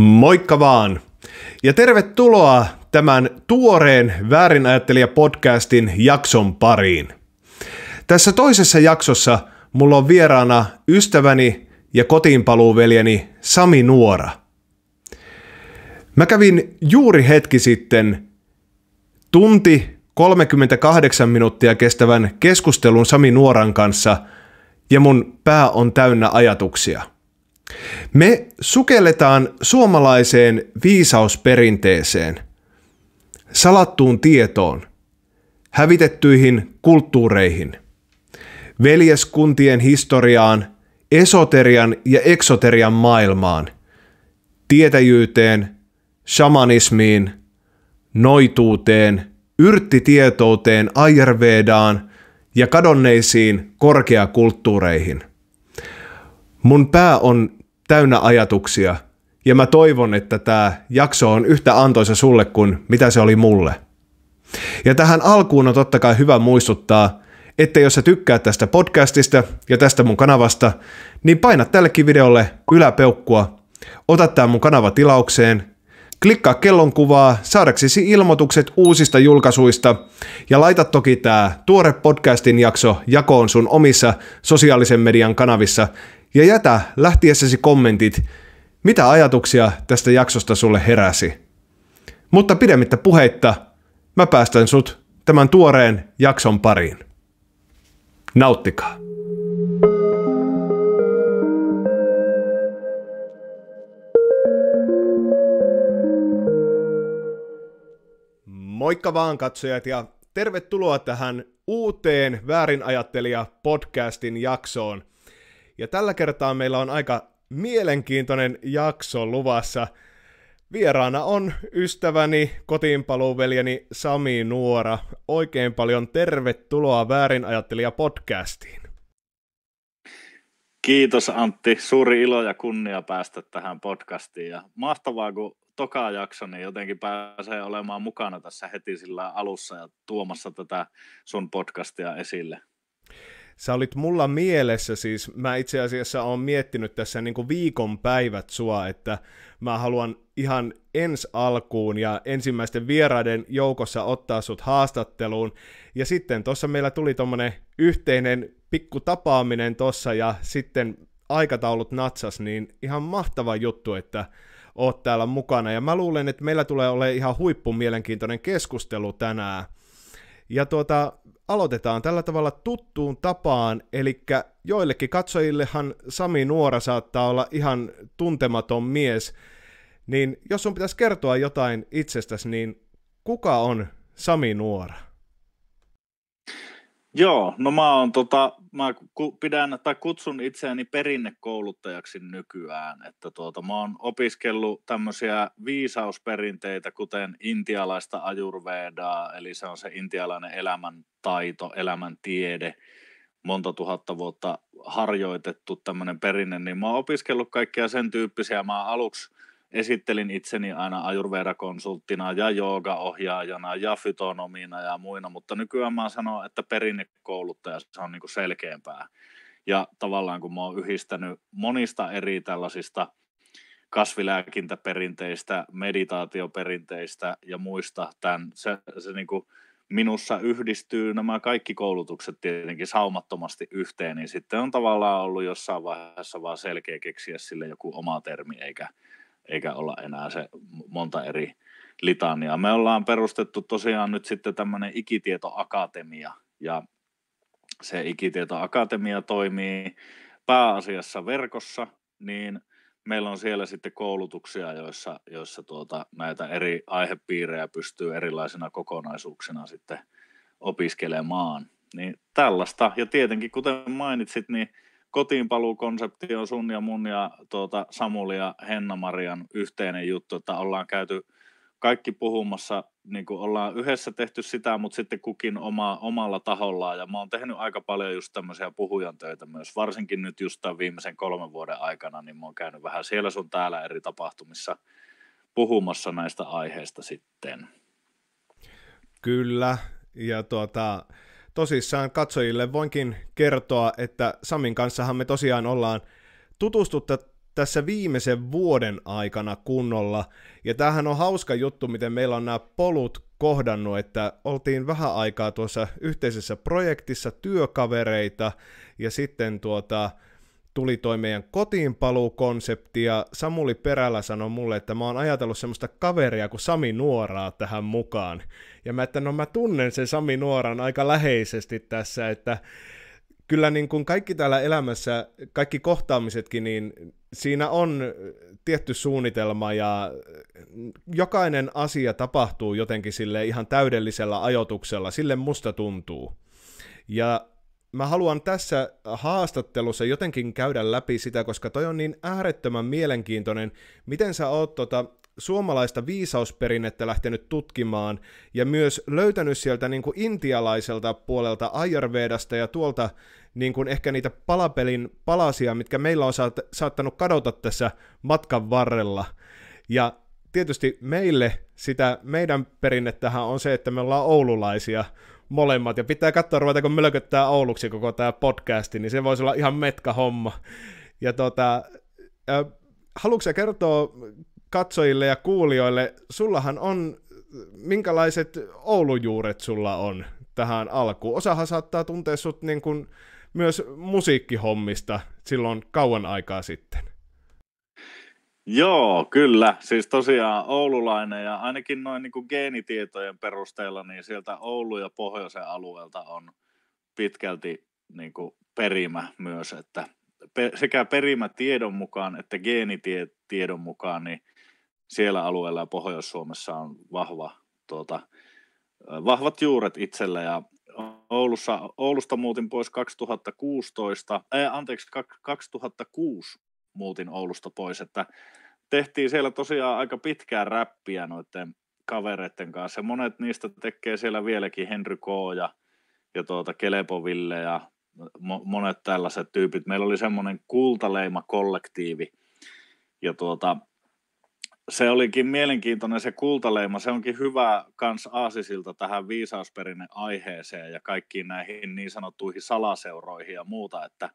Moikka vaan! Ja tervetuloa tämän tuoreen Väärinajattelija-podcastin jakson pariin. Tässä toisessa jaksossa mulla on vieraana ystäväni ja kotiinpaluuveljeni Sami Nuora. Mä kävin juuri hetki sitten tunti 38 minuuttia kestävän keskustelun Sami Nuoran kanssa ja mun pää on täynnä ajatuksia – me sukelletaan suomalaiseen viisausperinteeseen, salattuun tietoon, hävitettyihin kulttuureihin, veljeskuntien historiaan, esoterian ja eksoterian maailmaan, tietäjyyteen, shamanismiin, noituuteen, yrttitietouteen, ayurvedaan ja kadonneisiin korkeakulttuureihin. Mun pää on täynnä ajatuksia ja mä toivon, että tämä jakso on yhtä antoisa sulle kuin mitä se oli mulle. Ja tähän alkuun on totta kai hyvä muistuttaa, että jos sä tykkäät tästä podcastista ja tästä mun kanavasta, niin paina tällekin videolle yläpeukkua, ota tää mun kanava tilaukseen, klikkaa kellonkuvaa saadaksesi ilmoitukset uusista julkaisuista ja laita toki tää tuore podcastin jakso jakoon sun omissa sosiaalisen median kanavissa, ja jätä lähtiessäsi kommentit, mitä ajatuksia tästä jaksosta sulle heräsi. Mutta pidemmittä puheitta, mä päästän sut tämän tuoreen jakson pariin. Nauttikaa. Moikka vaan katsojat ja tervetuloa tähän uuteen Väärinajattelija podcastin jaksoon – ja tällä kertaa meillä on aika mielenkiintoinen jakso luvassa. Vieraana on ystäväni, kotiinpaluuveljeni Sami Nuora. Oikein paljon tervetuloa ajattelija podcastiin. Kiitos Antti, suuri ilo ja kunnia päästä tähän podcastiin ja mahtavaa kun toka jakso, niin jotenkin pääsee olemaan mukana tässä heti sillä alussa ja tuomassa tätä sun podcastia esille sä olit mulla mielessä, siis mä itse asiassa oon miettinyt tässä niin kuin viikon päivät sua, että mä haluan ihan ensi alkuun ja ensimmäisten vieraiden joukossa ottaa sut haastatteluun. Ja sitten tuossa meillä tuli tommonen yhteinen pikku tapaaminen tossa ja sitten aikataulut natsas, niin ihan mahtava juttu, että oot täällä mukana. Ja mä luulen, että meillä tulee olemaan ihan huippumielenkiintoinen keskustelu tänään. Ja tuota, aloitetaan tällä tavalla tuttuun tapaan, eli joillekin katsojillehan Sami Nuora saattaa olla ihan tuntematon mies, niin jos sun pitäisi kertoa jotain itsestäsi, niin kuka on Sami Nuora? Joo, no mä, on, tota, mä pidän, tai kutsun itseäni perinnekouluttajaksi nykyään, että tuota, mä oon opiskellut tämmöisiä viisausperinteitä, kuten intialaista ajurvedaa, eli se on se intialainen elämäntaito, elämäntiede, monta tuhatta vuotta harjoitettu tämmöinen perinne, niin mä oon opiskellut kaikkia sen tyyppisiä. Mä aluksi esittelin itseni aina ajurveerakonsulttina ja joogaohjaajana ja fytonomina ja muina, mutta nykyään mä sanon, että perinnekouluttaja se on niin kuin selkeämpää. Ja tavallaan kun mä oon yhdistänyt monista eri tällaisista kasvilääkintäperinteistä, meditaatioperinteistä ja muista tämän, se, se niin kuin minussa yhdistyy nämä kaikki koulutukset tietenkin saumattomasti yhteen, niin sitten on tavallaan ollut jossain vaiheessa vaan selkeä keksiä sille joku oma termi, eikä eikä olla enää se monta eri litaniaa. Me ollaan perustettu tosiaan nyt sitten tämmöinen ikitietoakatemia ja se ikitietoakatemia toimii pääasiassa verkossa, niin meillä on siellä sitten koulutuksia, joissa, joissa tuota, näitä eri aihepiirejä pystyy erilaisina kokonaisuuksina sitten opiskelemaan. Niin tällaista. Ja tietenkin, kuten mainitsit, niin kotiinpaluukonsepti on sun ja mun ja tuota, Samuli ja Henna-Marian yhteinen juttu, että ollaan käyty kaikki puhumassa, niin kuin ollaan yhdessä tehty sitä, mutta sitten kukin oma, omalla tahollaan. Ja mä oon tehnyt aika paljon just tämmöisiä puhujan töitä myös, varsinkin nyt just tämän viimeisen kolmen vuoden aikana, niin mä oon käynyt vähän siellä sun täällä eri tapahtumissa puhumassa näistä aiheista sitten. Kyllä, ja tuota, tosissaan katsojille voinkin kertoa, että Samin kanssahan me tosiaan ollaan tutustutta tässä viimeisen vuoden aikana kunnolla. Ja tämähän on hauska juttu, miten meillä on nämä polut kohdannut, että oltiin vähän aikaa tuossa yhteisessä projektissa työkavereita ja sitten tuota, tuli toi meidän kotiinpaluukonsepti ja Samuli Perälä sanoi mulle, että mä oon ajatellut semmoista kaveria kuin Sami Nuoraa tähän mukaan. Ja mä, että no mä tunnen sen Sami Nuoran aika läheisesti tässä, että kyllä niin kuin kaikki täällä elämässä, kaikki kohtaamisetkin, niin siinä on tietty suunnitelma ja jokainen asia tapahtuu jotenkin sille ihan täydellisellä ajotuksella, sille musta tuntuu. Ja mä haluan tässä haastattelussa jotenkin käydä läpi sitä, koska toi on niin äärettömän mielenkiintoinen, miten sä oot tota, suomalaista viisausperinnettä lähtenyt tutkimaan ja myös löytänyt sieltä niin kuin intialaiselta puolelta Ayurvedasta ja tuolta niin kuin ehkä niitä palapelin palasia, mitkä meillä on saat, saattanut kadota tässä matkan varrella. Ja tietysti meille sitä, meidän perinnettähän on se, että me ollaan oululaisia, molemmat. Ja pitää katsoa, ruvetaanko mölköttää Ouluksi koko tämä podcasti, niin se voisi olla ihan metkä homma. Ja tota, haluatko kertoa katsojille ja kuulijoille, sullahan on, minkälaiset Oulujuuret sulla on tähän alkuun? Osahan saattaa tuntea sut niin kuin myös musiikkihommista silloin kauan aikaa sitten. Joo, kyllä. Siis tosiaan oululainen ja ainakin noin niin kuin geenitietojen perusteella, niin sieltä Oulu ja pohjoisen alueelta on pitkälti niin kuin perimä myös, että sekä perimä tiedon mukaan että geenitiedon mukaan, niin siellä alueella ja Pohjois-Suomessa on vahva, tuota, vahvat juuret itsellä ja Oulussa, Oulusta muutin pois 2016, ei, anteeksi, 2006 muutin Oulusta pois, että tehtiin siellä tosiaan aika pitkää räppiä noiden kavereiden kanssa. Monet niistä tekee siellä vieläkin Henry K. ja, ja tuota Kelepoville ja mo- monet tällaiset tyypit. Meillä oli semmoinen kultaleima-kollektiivi ja tuota, se olikin mielenkiintoinen se kultaleima. Se onkin hyvä kans aasisilta tähän viisausperinne aiheeseen ja kaikkiin näihin niin sanottuihin salaseuroihin ja muuta, että,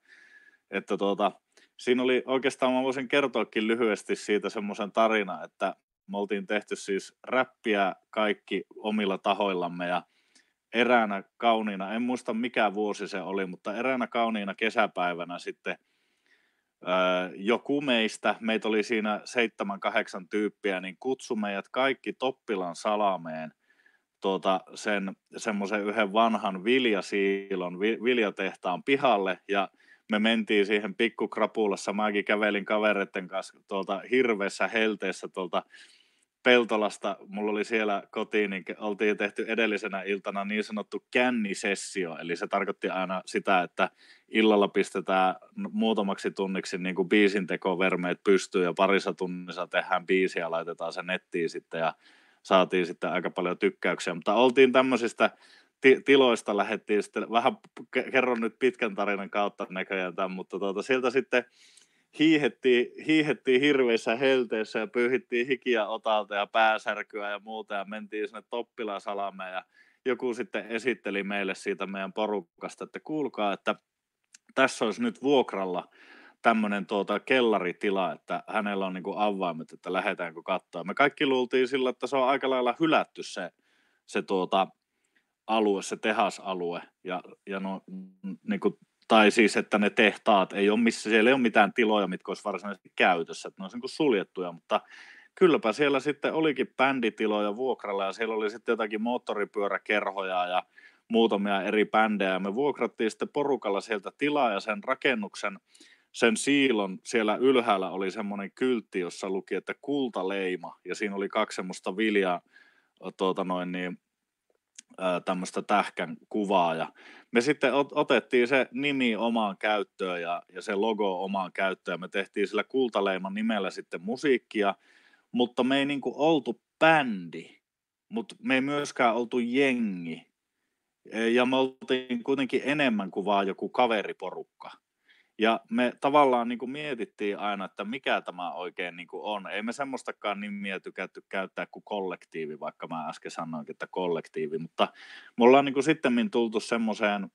että tuota, siinä oli oikeastaan, mä voisin kertoakin lyhyesti siitä semmoisen tarina, että me oltiin tehty siis räppiä kaikki omilla tahoillamme ja eräänä kauniina, en muista mikä vuosi se oli, mutta eräänä kauniina kesäpäivänä sitten öö, joku meistä, meitä oli siinä seitsemän, kahdeksan tyyppiä, niin kutsui meidät kaikki Toppilan salameen tuota, sen semmoisen yhden vanhan viljasiilon, vi, viljatehtaan pihalle ja – me mentiin siihen pikkukrapulassa. Mäkin kävelin kavereiden kanssa tuolta hirveässä helteessä tuolta Peltolasta, mulla oli siellä kotiin, niin oltiin tehty edellisenä iltana niin sanottu kännisessio, eli se tarkoitti aina sitä, että illalla pistetään muutamaksi tunniksi niin kuin biisintekovermeet pystyyn ja parissa tunnissa tehdään biisiä ja laitetaan se nettiin sitten ja saatiin sitten aika paljon tykkäyksiä, mutta oltiin tämmöisistä ti- tiloista lähdettiin sitten, vähän kerron nyt pitkän tarinan kautta näköjään tämän, mutta tuota, sieltä sitten hiihettiin, hiihettiin hirveissä helteissä ja pyyhittiin hikiä otalta ja pääsärkyä ja muuta ja mentiin sinne Toppilasalamme ja joku sitten esitteli meille siitä meidän porukasta, että kuulkaa, että tässä olisi nyt vuokralla tämmöinen tuota kellaritila, että hänellä on niin kuin avaimet, että lähdetäänkö katsoa. Me kaikki luultiin sillä, että se on aika lailla hylätty se, se tuota, alue, se tehasalue, ja, ja no, niin kuin, tai siis, että ne tehtaat ei ole missä, siellä ei ole mitään tiloja, mitkä olisi varsinaisesti käytössä, että ne olisi niin suljettuja, mutta kylläpä siellä sitten olikin bänditiloja vuokralla ja siellä oli sitten jotakin moottoripyöräkerhoja ja muutamia eri bändejä. Me vuokrattiin sitten porukalla sieltä tilaa ja sen rakennuksen, sen siilon siellä ylhäällä oli semmoinen kyltti, jossa luki, että kultaleima ja siinä oli kaksi semmoista viljaa, tuota noin niin, tämmöistä tähkän kuvaa ja me sitten ot- otettiin se nimi omaan käyttöön ja, ja se logo omaan käyttöön ja me tehtiin sillä kultaleiman nimellä sitten musiikkia, mutta me ei niinku oltu bändi, mutta me ei myöskään oltu jengi e, ja me oltiin kuitenkin enemmän kuin vaan joku kaveriporukka. Ja me tavallaan niin kuin mietittiin aina, että mikä tämä oikein niin kuin on. Ei me semmoistakaan nimiä tykätty käyttää kuin kollektiivi, vaikka mä äsken sanoinkin, että kollektiivi. Mutta me ollaan niin kuin sitten tultu semmoiseen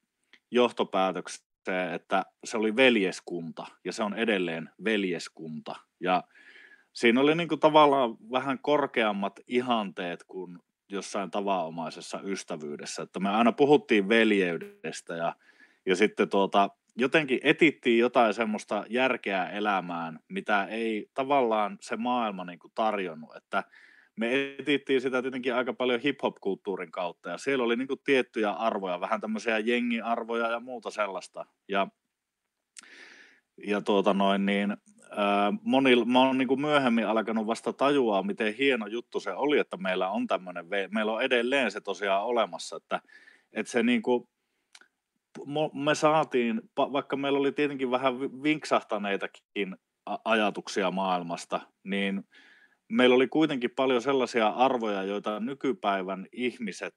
johtopäätökseen, että se oli veljeskunta ja se on edelleen veljeskunta. Ja siinä oli niin kuin tavallaan vähän korkeammat ihanteet kuin jossain tavanomaisessa ystävyydessä. Että me aina puhuttiin veljeydestä ja, ja sitten tuota, jotenkin etittiin jotain semmoista järkeä elämään, mitä ei tavallaan se maailma niin kuin tarjonnut. Että me etittiin sitä tietenkin aika paljon hip-hop-kulttuurin kautta ja siellä oli niin kuin tiettyjä arvoja, vähän tämmöisiä jengiarvoja ja muuta sellaista. Ja, ja tuota noin niin, ää, moni, mä oon niin kuin myöhemmin alkanut vasta tajua, miten hieno juttu se oli, että meillä on tämmöinen, meillä on edelleen se tosiaan olemassa, että, että se niin kuin me saatiin, vaikka meillä oli tietenkin vähän vinksahtaneitakin ajatuksia maailmasta, niin meillä oli kuitenkin paljon sellaisia arvoja, joita nykypäivän ihmiset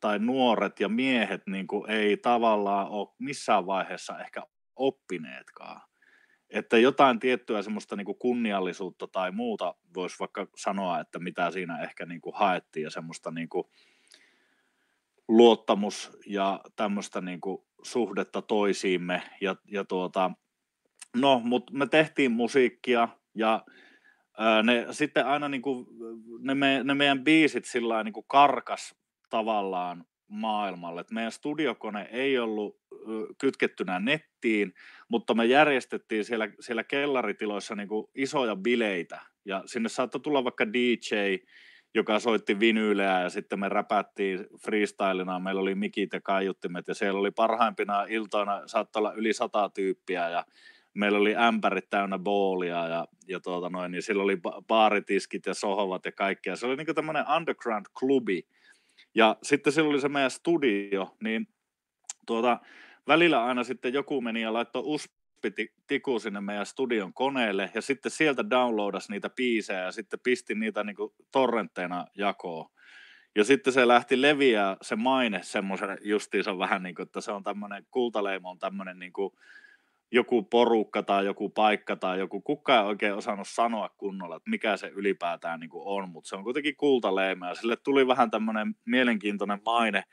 tai nuoret ja miehet niin kuin ei tavallaan ole missään vaiheessa ehkä oppineetkaan. Että jotain tiettyä semmoista niin kuin kunniallisuutta tai muuta voisi vaikka sanoa, että mitä siinä ehkä niin kuin haettiin ja semmoista niin kuin, luottamus ja tämmöistä niin kuin suhdetta toisiimme. Ja, ja tuota, no, mutta me tehtiin musiikkia ja ää, ne sitten aina niin kuin, ne, me, ne meidän biisit sillä niin kuin karkas tavallaan maailmalle. Et meidän studiokone ei ollut kytkettynä nettiin, mutta me järjestettiin siellä, siellä kellaritiloissa niin kuin isoja bileitä. Ja sinne saattoi tulla vaikka DJ, joka soitti vinyyleä ja sitten me räpättiin freestylina. Meillä oli mikit ja kaiuttimet ja siellä oli parhaimpina iltoina saattoi olla yli sata tyyppiä ja meillä oli ämpärit täynnä boolia ja, ja tuota noin, niin siellä oli ba- baaritiskit ja sohvat ja kaikkea. Se oli niin tämmöinen underground-klubi. Ja sitten siellä oli se meidän studio, niin tuota, välillä aina sitten joku meni ja laittoi usp nappitikku sinne meidän studion koneelle ja sitten sieltä downloadas niitä biisejä ja sitten pisti niitä niin kuin torrentteina jakoon. Ja sitten se lähti leviää se maine semmoisen justiinsa vähän niin kuin, että se on tämmöinen, kultaleimo on tämmöinen niin kuin joku porukka tai joku paikka tai joku, kukaan ei oikein osannut sanoa kunnolla, että mikä se ylipäätään niin kuin on, mutta se on kuitenkin kultaleima ja sille tuli vähän tämmöinen mielenkiintoinen maine,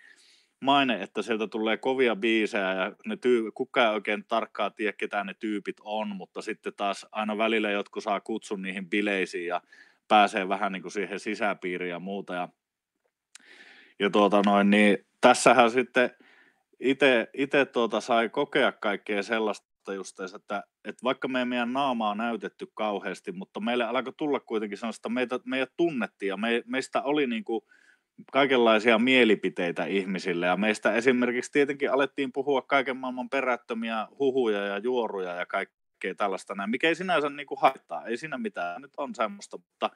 maine, että sieltä tulee kovia biisejä ja ne tyy- kukaan ei oikein tarkkaan tiedä, ketä ne tyypit on, mutta sitten taas aina välillä jotkut saa kutsun niihin bileisiin ja pääsee vähän niin kuin siihen sisäpiiriin ja muuta. Ja, ja tuota noin, niin tässähän sitten itse tuota sai kokea kaikkea sellaista justeessa, että, että vaikka me ei meidän naamaa näytetty kauheasti, mutta meille alkoi tulla kuitenkin sellaista, meitä, meidät tunnettiin ja me, meistä oli niin kuin – kaikenlaisia mielipiteitä ihmisille ja meistä esimerkiksi tietenkin alettiin puhua kaiken maailman perättömiä huhuja ja juoruja ja kaikkea tällaista näin, mikä ei sinänsä niin kuin haittaa, ei siinä mitään, nyt on semmoista, mutta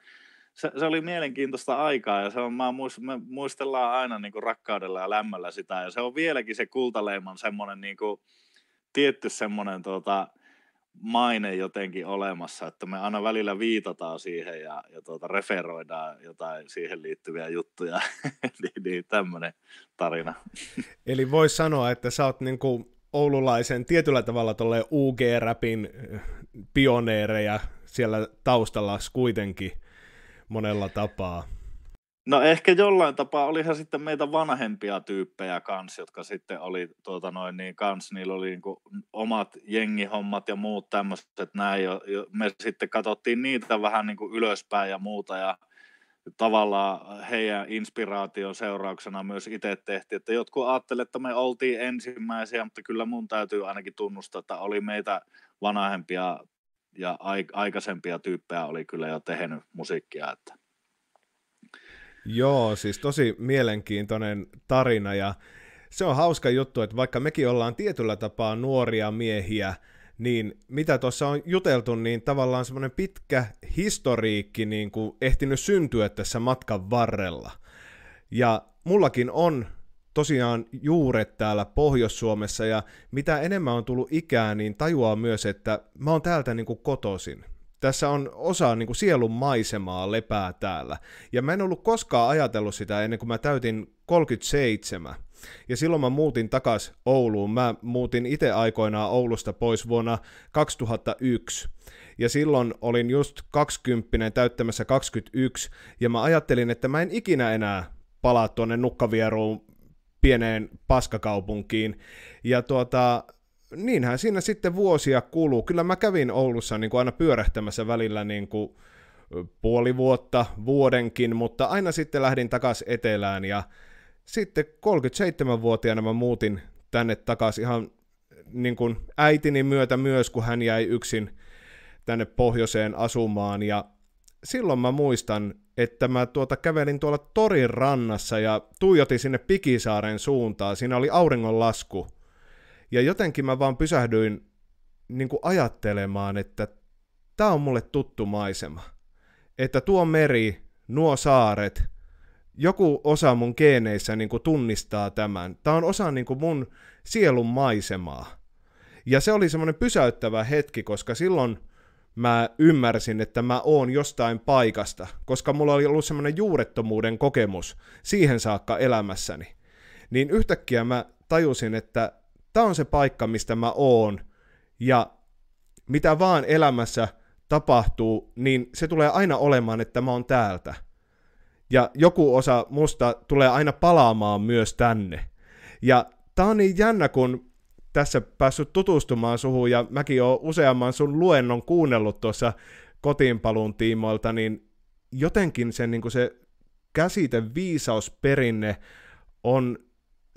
se, se oli mielenkiintoista aikaa ja se on, mä muist, me muistellaan aina niin kuin rakkaudella ja lämmöllä sitä ja se on vieläkin se kultaleiman semmoinen niin kuin, tietty semmoinen tota, maine jotenkin olemassa, että me aina välillä viitataan siihen ja, ja tuota, referoidaan jotain siihen liittyviä juttuja, niin, niin tämmöinen tarina. Eli voi sanoa, että sä oot niinku oululaisen tietyllä tavalla tuolle UG-räpin eh, pioneereja siellä taustalla kuitenkin monella tapaa. No ehkä jollain tapaa olihan sitten meitä vanhempia tyyppejä kans, jotka sitten oli tuota noin niin kans, niillä oli niin kuin omat jengihommat ja muut tämmöiset näin. Jo, jo, me sitten katsottiin niitä vähän niin kuin ylöspäin ja muuta ja tavallaan heidän inspiraation seurauksena myös itse tehtiin, että jotkut ajattelivat, että me oltiin ensimmäisiä, mutta kyllä mun täytyy ainakin tunnustaa, että oli meitä vanhempia ja aikaisempia tyyppejä oli kyllä jo tehnyt musiikkia, että Joo, siis tosi mielenkiintoinen tarina ja se on hauska juttu, että vaikka mekin ollaan tietyllä tapaa nuoria miehiä, niin mitä tuossa on juteltu, niin tavallaan semmoinen pitkä historiikki niin kuin ehtinyt syntyä tässä matkan varrella. Ja mullakin on tosiaan juuret täällä Pohjois-Suomessa ja mitä enemmän on tullut ikää, niin tajuaa myös, että mä oon täältä niin kuin kotoisin tässä on osa niin kuin sielun maisemaa lepää täällä. Ja mä en ollut koskaan ajatellut sitä ennen kuin mä täytin 37. Ja silloin mä muutin takaisin Ouluun. Mä muutin itse aikoinaan Oulusta pois vuonna 2001. Ja silloin olin just 20 täyttämässä 21. Ja mä ajattelin, että mä en ikinä enää palaa tuonne nukkavieruun pieneen paskakaupunkiin. Ja tuota, niinhän siinä sitten vuosia kuluu. Kyllä mä kävin Oulussa niin kuin aina pyörähtämässä välillä niin kuin puoli vuotta, vuodenkin, mutta aina sitten lähdin takaisin etelään ja sitten 37-vuotiaana mä muutin tänne takaisin ihan eh, niin kuin äitini myötä myös, kun hän jäi yksin tänne pohjoiseen asumaan ja silloin mä muistan, että mä tuota kävelin tuolla torin rannassa ja tuijotin sinne Pikisaaren suuntaan. Siinä oli auringonlasku. lasku ja jotenkin mä vaan pysähdyin niin kuin ajattelemaan, että tämä on mulle tuttu maisema. Että tuo meri, nuo saaret, joku osa mun geeneissä niin kuin tunnistaa tämän. Tämä on osa niin kuin mun sielun maisemaa. Ja se oli semmoinen pysäyttävä hetki, koska silloin mä ymmärsin, että mä oon jostain paikasta, koska mulla oli ollut semmoinen juurettomuuden kokemus siihen saakka elämässäni. Niin yhtäkkiä mä tajusin, että tämä on se paikka, mistä mä oon, ja mitä vaan elämässä tapahtuu, niin se tulee aina olemaan, että mä oon täältä. Ja joku osa musta tulee aina palaamaan myös tänne. Ja tää on niin jännä, kun tässä päässyt tutustumaan suhun, ja mäkin oon useamman sun luennon kuunnellut tuossa kotiinpaluun tiimoilta, niin jotenkin se, niin se käsite viisausperinne on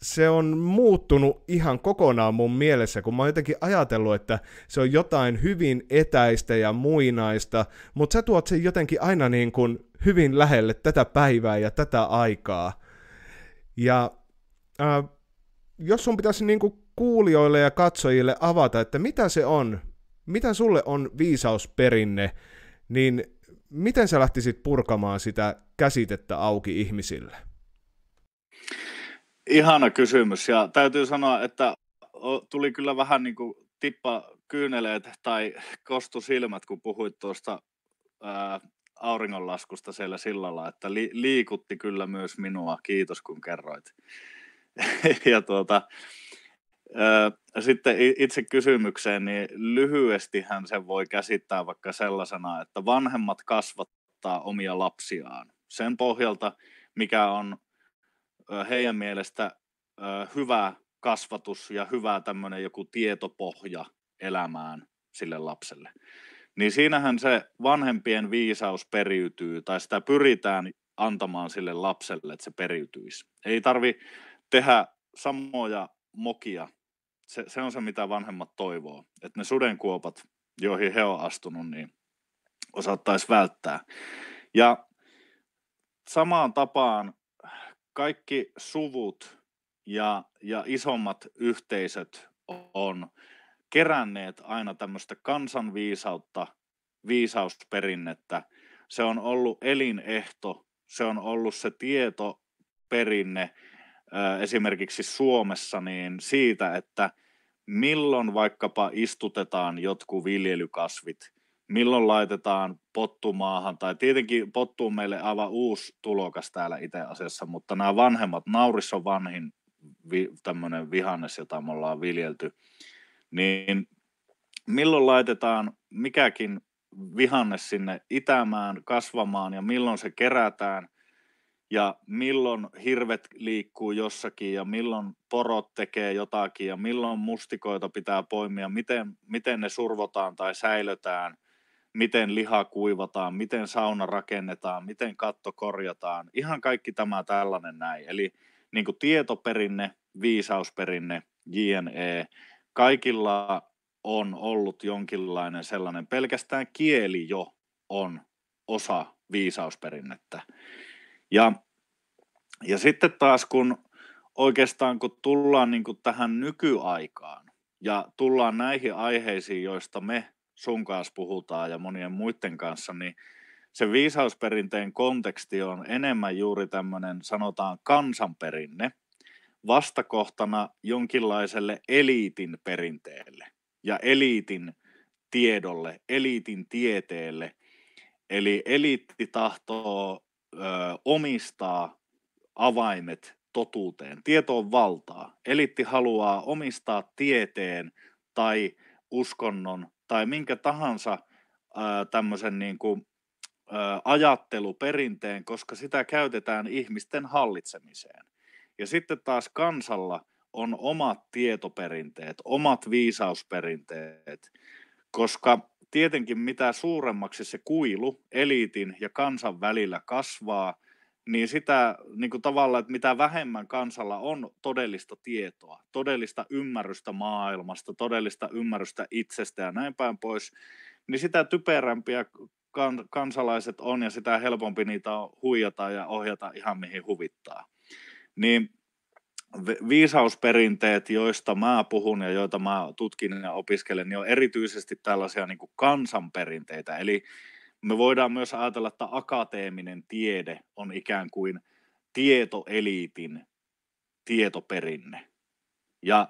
se on muuttunut ihan kokonaan mun mielessä, kun mä oon jotenkin ajatellut, että se on jotain hyvin etäistä ja muinaista, mutta sä tuot sen jotenkin aina niin kuin hyvin lähelle tätä päivää ja tätä aikaa. Ja ää, äh, jos sun pitäisi niin kuin kuulijoille ja katsojille avata, että mitä se on, mitä sulle on viisausperinne, niin miten sä lähtisit purkamaan sitä käsitettä auki ihmisille? Ihana kysymys ja täytyy sanoa, että tuli kyllä vähän niin kuin tippa kyyneleet tai kostu silmät, kun puhuit tuosta ää, auringonlaskusta siellä sillalla, että li, liikutti kyllä myös minua, kiitos kun kerroit. ja tuota, ää, sitten itse kysymykseen, niin lyhyestihän sen voi käsittää vaikka sellaisena, että vanhemmat kasvattaa omia lapsiaan sen pohjalta, mikä on heidän mielestä hyvä kasvatus ja hyvä tämmöinen joku tietopohja elämään sille lapselle. Niin siinähän se vanhempien viisaus periytyy tai sitä pyritään antamaan sille lapselle, että se periytyisi. Ei tarvi tehdä samoja mokia. Se, se on se, mitä vanhemmat toivoo. Että ne sudenkuopat, joihin he on astunut, niin osattaisi välttää. Ja samaan tapaan kaikki suvut ja, ja isommat yhteisöt on keränneet aina tämmöistä kansanviisautta, viisausperinnettä. Se on ollut elinehto, se on ollut se tietoperinne esimerkiksi Suomessa niin siitä, että milloin vaikkapa istutetaan jotkut viljelykasvit – milloin laitetaan pottumaahan, tai tietenkin on meille aivan uusi tulokas täällä itse asiassa, mutta nämä vanhemmat, nauris on vanhin vi, tämmöinen vihannes, jota me ollaan viljelty, niin milloin laitetaan mikäkin vihannes sinne itämään, kasvamaan ja milloin se kerätään ja milloin hirvet liikkuu jossakin ja milloin porot tekee jotakin ja milloin mustikoita pitää poimia, miten, miten ne survotaan tai säilötään – miten liha kuivataan, miten sauna rakennetaan, miten katto korjataan, ihan kaikki tämä tällainen näin. Eli niin kuin tietoperinne, viisausperinne, JNE, kaikilla on ollut jonkinlainen sellainen, pelkästään kieli jo on osa viisausperinnettä. Ja, ja sitten taas kun oikeastaan kun tullaan niin kuin tähän nykyaikaan ja tullaan näihin aiheisiin, joista me sun kanssa puhutaan ja monien muiden kanssa, niin se viisausperinteen konteksti on enemmän juuri tämmöinen, sanotaan, kansanperinne vastakohtana jonkinlaiselle eliitin perinteelle ja eliitin tiedolle, eliitin tieteelle. Eli eliitti tahtoo ö, omistaa avaimet totuuteen. Tieto on valtaa. Eliitti haluaa omistaa tieteen tai uskonnon tai minkä tahansa tämmöisen niin kuin, ajatteluperinteen, koska sitä käytetään ihmisten hallitsemiseen. Ja sitten taas kansalla on omat tietoperinteet, omat viisausperinteet, koska tietenkin mitä suuremmaksi se kuilu eliitin ja kansan välillä kasvaa – niin sitä niin kuin tavallaan, että mitä vähemmän kansalla on todellista tietoa, todellista ymmärrystä maailmasta, todellista ymmärrystä itsestä ja näin päin pois, niin sitä typerämpiä kan- kansalaiset on ja sitä helpompi niitä on huijata ja ohjata ihan mihin huvittaa. Niin viisausperinteet, joista mä puhun ja joita mä tutkin ja opiskelen, niin on erityisesti tällaisia niin kuin kansanperinteitä, eli – me voidaan myös ajatella, että akateeminen tiede on ikään kuin tietoeliitin tietoperinne. Ja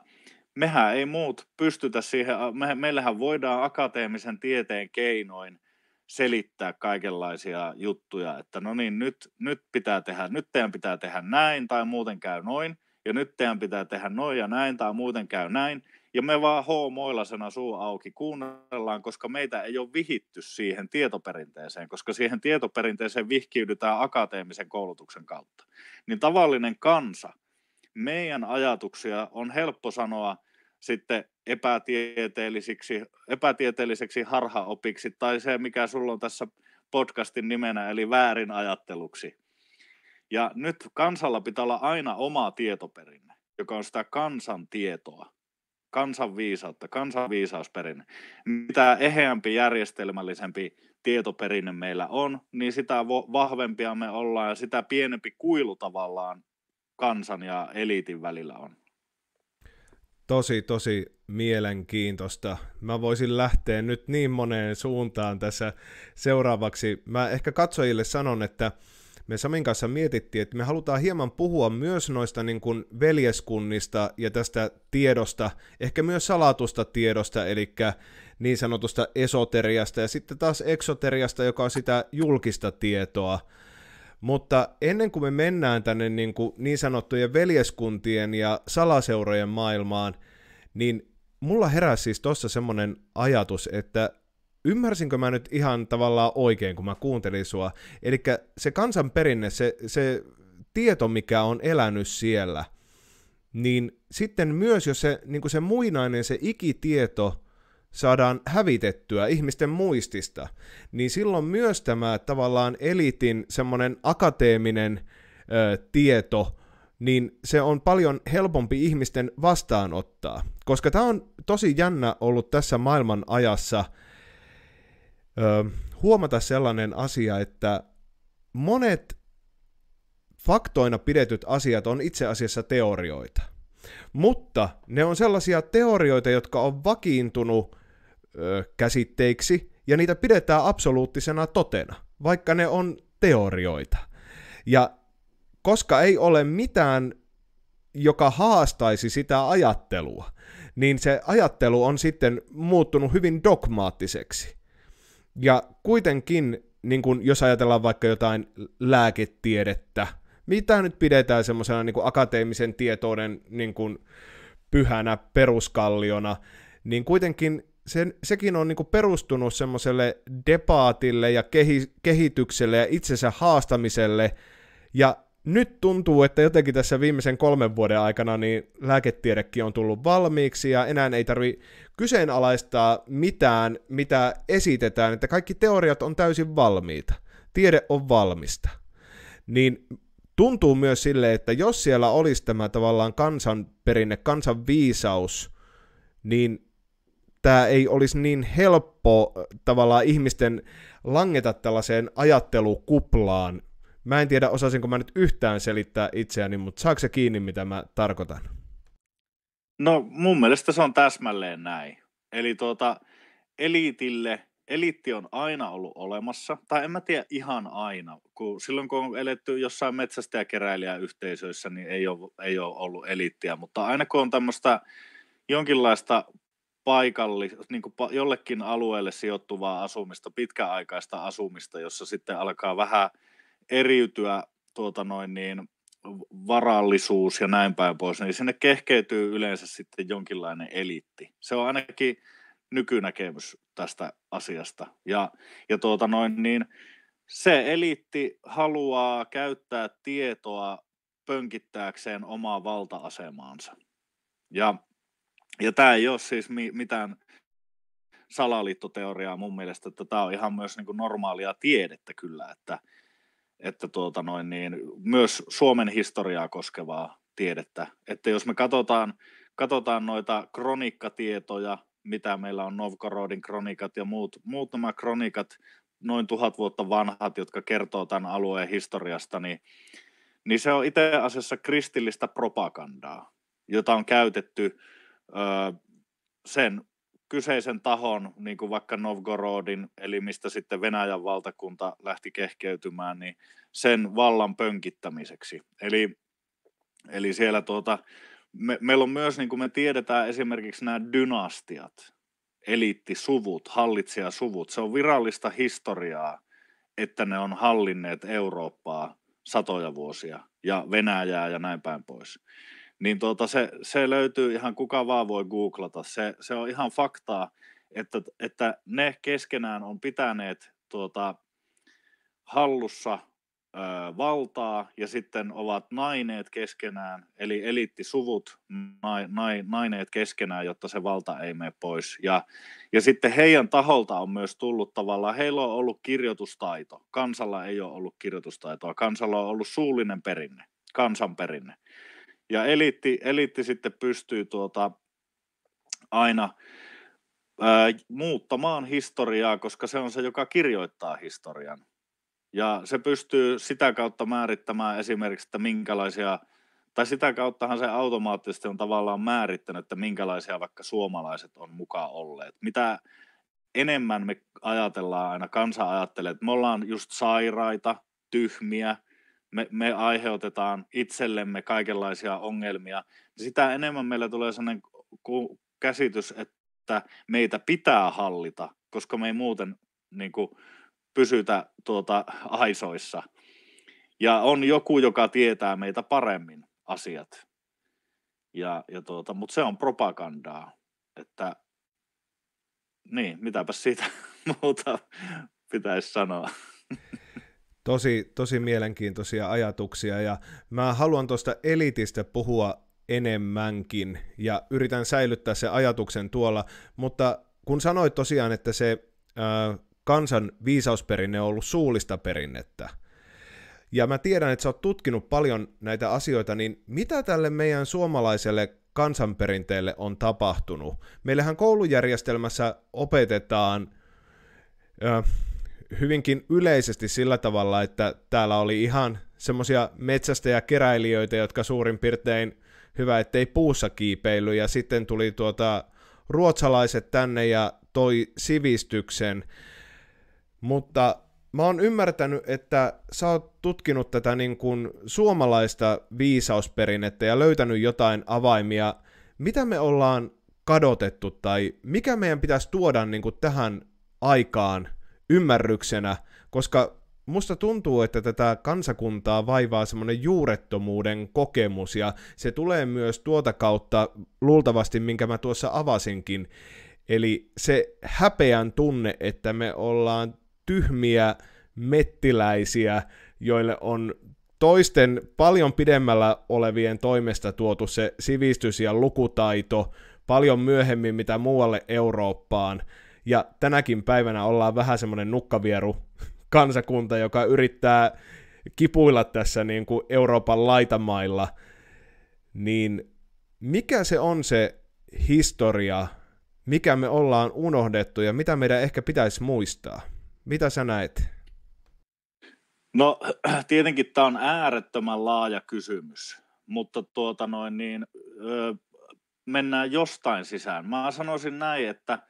mehän ei muut pystytä siihen, me, meillähän voidaan akateemisen tieteen keinoin selittää kaikenlaisia juttuja, että no niin, nyt, nyt pitää tehdä, nyt teidän pitää tehdä näin tai muuten käy noin, ja nyt teidän pitää tehdä noin ja näin tai muuten käy näin, ja me vaan hoomoilasena suu auki kuunnellaan, koska meitä ei ole vihitty siihen tietoperinteeseen, koska siihen tietoperinteeseen vihkiydytään akateemisen koulutuksen kautta. Niin tavallinen kansa, meidän ajatuksia on helppo sanoa sitten epätieteellisiksi, epätieteelliseksi harhaopiksi tai se, mikä sulla on tässä podcastin nimenä, eli väärin ajatteluksi. Ja nyt kansalla pitää olla aina oma tietoperinne, joka on sitä kansan tietoa kansanviisautta, kansanviisausperinne. Mitä eheämpi, järjestelmällisempi tietoperinne meillä on, niin sitä vahvempia me ollaan ja sitä pienempi kuilu tavallaan kansan ja eliitin välillä on. Tosi, tosi mielenkiintoista. Mä voisin lähteä nyt niin moneen suuntaan tässä seuraavaksi. Mä ehkä katsojille sanon, että me Samin kanssa mietittiin, että me halutaan hieman puhua myös noista niin kuin veljeskunnista ja tästä tiedosta, ehkä myös salatusta tiedosta, eli niin sanotusta esoteriasta ja sitten taas eksoteriasta, joka on sitä julkista tietoa. Mutta ennen kuin me mennään tänne niin, kuin niin sanottujen veljeskuntien ja salaseurojen maailmaan, niin mulla heräsi siis tuossa semmoinen ajatus, että ymmärsinkö mä nyt ihan tavallaan oikein, kun mä kuuntelin sua? Eli se kansanperinne, se, se tieto, mikä on elänyt siellä, niin sitten myös, jos se, niin se muinainen, se ikitieto saadaan hävitettyä ihmisten muistista, niin silloin myös tämä tavallaan elitin semmoinen akateeminen ö, tieto, niin se on paljon helpompi ihmisten vastaanottaa. Koska tämä on tosi jännä ollut tässä maailman ajassa – huomata sellainen asia, että monet faktoina pidetyt asiat on itse asiassa teorioita. Mutta ne on sellaisia teorioita, jotka on vakiintunut ö, käsitteiksi ja niitä pidetään absoluuttisena totena, vaikka ne on teorioita. Ja koska ei ole mitään, joka haastaisi sitä ajattelua, niin se ajattelu on sitten muuttunut hyvin dogmaattiseksi. Ja kuitenkin, niin kun, jos ajatellaan vaikka jotain lääketiedettä, mitä nyt pidetään semmoisena niin akateemisen tietouden niin kun, pyhänä peruskalliona, niin kuitenkin sen, sekin on niin perustunut semmoiselle debaatille ja kehi, kehitykselle ja itsensä haastamiselle, ja nyt tuntuu, että jotenkin tässä viimeisen kolmen vuoden aikana niin lääketiedekin on tullut valmiiksi ja enää ei tarvi kyseenalaistaa mitään, mitä esitetään, että kaikki teoriat on täysin valmiita. Tiede on valmista. Niin tuntuu myös sille, että jos siellä olisi tämä tavallaan kansanperinne, kansanviisaus, niin tämä ei olisi niin helppo äh, tavallaan ihmisten langeta tällaiseen ajattelukuplaan, Mä en tiedä, osasinko mä nyt yhtään selittää itseäni, mutta saako se kiinni, mitä mä tarkoitan? No mun mielestä se on täsmälleen näin. Eli tuota, eliitille, eliitti on aina ollut olemassa, tai en mä tiedä ihan aina, kun silloin kun on eletty jossain metsästäjäkeräilijäyhteisöissä, niin ei ole, ei ole ollut eliittiä, mutta aina kun on tämmöistä jonkinlaista paikalli, niin kuin jollekin alueelle sijoittuvaa asumista, pitkäaikaista asumista, jossa sitten alkaa vähän – eriytyä tuota noin niin, varallisuus ja näin päin pois, niin sinne kehkeytyy yleensä sitten jonkinlainen eliitti. Se on ainakin nykynäkemys tästä asiasta. Ja, ja tuota noin, niin se eliitti haluaa käyttää tietoa pönkittääkseen omaa valta-asemaansa. Ja, ja tämä ei ole siis mi- mitään salaliittoteoriaa mun mielestä, että tämä on ihan myös niin kuin normaalia tiedettä kyllä, että, että tuota noin niin, myös Suomen historiaa koskevaa tiedettä. Että jos me katsotaan, katsotaan noita kronikkatietoja, mitä meillä on Novgorodin kronikat ja muut, muut nämä kronikat, noin tuhat vuotta vanhat, jotka kertoo tämän alueen historiasta, niin, niin se on itse asiassa kristillistä propagandaa, jota on käytetty ö, sen kyseisen tahon, niin kuin vaikka Novgorodin, eli mistä sitten Venäjän valtakunta lähti kehkeytymään, niin sen vallan pönkittämiseksi. Eli, eli siellä tuota, me, meillä on myös, niin kuin me tiedetään esimerkiksi nämä dynastiat, eliittisuvut, hallitsijasuvut, se on virallista historiaa, että ne on hallinneet Eurooppaa satoja vuosia ja Venäjää ja näin päin pois niin tuota, se, se löytyy ihan kuka vaan voi googlata. Se, se on ihan faktaa, että, että ne keskenään on pitäneet tuota, hallussa ö, valtaa ja sitten ovat naineet keskenään, eli eliittisuvut nai, nai, naineet keskenään, jotta se valta ei mene pois. Ja, ja sitten heidän taholta on myös tullut tavallaan, heillä on ollut kirjoitustaito, kansalla ei ole ollut kirjoitustaitoa, kansalla on ollut suullinen perinne, kansanperinne. Ja eliitti, eliitti sitten pystyy tuota aina ää, muuttamaan historiaa, koska se on se, joka kirjoittaa historian. Ja se pystyy sitä kautta määrittämään esimerkiksi, että minkälaisia, tai sitä kauttahan se automaattisesti on tavallaan määrittänyt, että minkälaisia vaikka suomalaiset on mukaan olleet. Mitä enemmän me ajatellaan aina, kansa ajattelee, että me ollaan just sairaita, tyhmiä, me, me aiheutetaan itsellemme kaikenlaisia ongelmia, niin sitä enemmän meillä tulee sellainen käsitys, että meitä pitää hallita, koska me ei muuten niin kuin, pysytä tuota, aisoissa. Ja on joku, joka tietää meitä paremmin asiat. Ja, ja tuota, Mutta se on propagandaa, että niin, mitäpä siitä muuta pitäisi sanoa tosi, tosi mielenkiintoisia ajatuksia ja mä haluan tuosta elitistä puhua enemmänkin ja yritän säilyttää se ajatuksen tuolla, mutta kun sanoit tosiaan, että se ö, kansan viisausperinne on ollut suullista perinnettä, ja mä tiedän, että sä oot tutkinut paljon näitä asioita, niin mitä tälle meidän suomalaiselle kansanperinteelle on tapahtunut? Meillähän koulujärjestelmässä opetetaan ö, hyvinkin yleisesti sillä tavalla, että täällä oli ihan semmoisia metsästäjäkeräilijöitä, jotka suurin piirtein hyvä, ettei puussa kiipeily, ja sitten tuli tuota ruotsalaiset tänne ja toi sivistyksen, mutta mä oon ymmärtänyt, että sä oot tutkinut tätä niin kuin suomalaista viisausperinnettä ja löytänyt jotain avaimia, mitä me ollaan kadotettu tai mikä meidän pitäisi tuoda niin kuin tähän aikaan ymmärryksenä, koska musta tuntuu, että tätä kansakuntaa vaivaa semmoinen juurettomuuden kokemus, ja se tulee myös tuota kautta luultavasti, minkä mä tuossa avasinkin, eli se häpeän tunne, että me ollaan tyhmiä mettiläisiä, joille on toisten paljon pidemmällä olevien toimesta tuotu se sivistys ja lukutaito paljon myöhemmin mitä muualle Eurooppaan, ja tänäkin päivänä ollaan vähän semmoinen nukkavieru kansakunta, joka yrittää kipuilla tässä niin kuin Euroopan laitamailla, niin mikä se on se historia, mikä me ollaan unohdettu ja mitä meidän ehkä pitäisi muistaa? Mitä sä näet? No tietenkin tämä on äärettömän laaja kysymys, mutta tuota noin niin, öö, mennään jostain sisään. Mä sanoisin näin, että –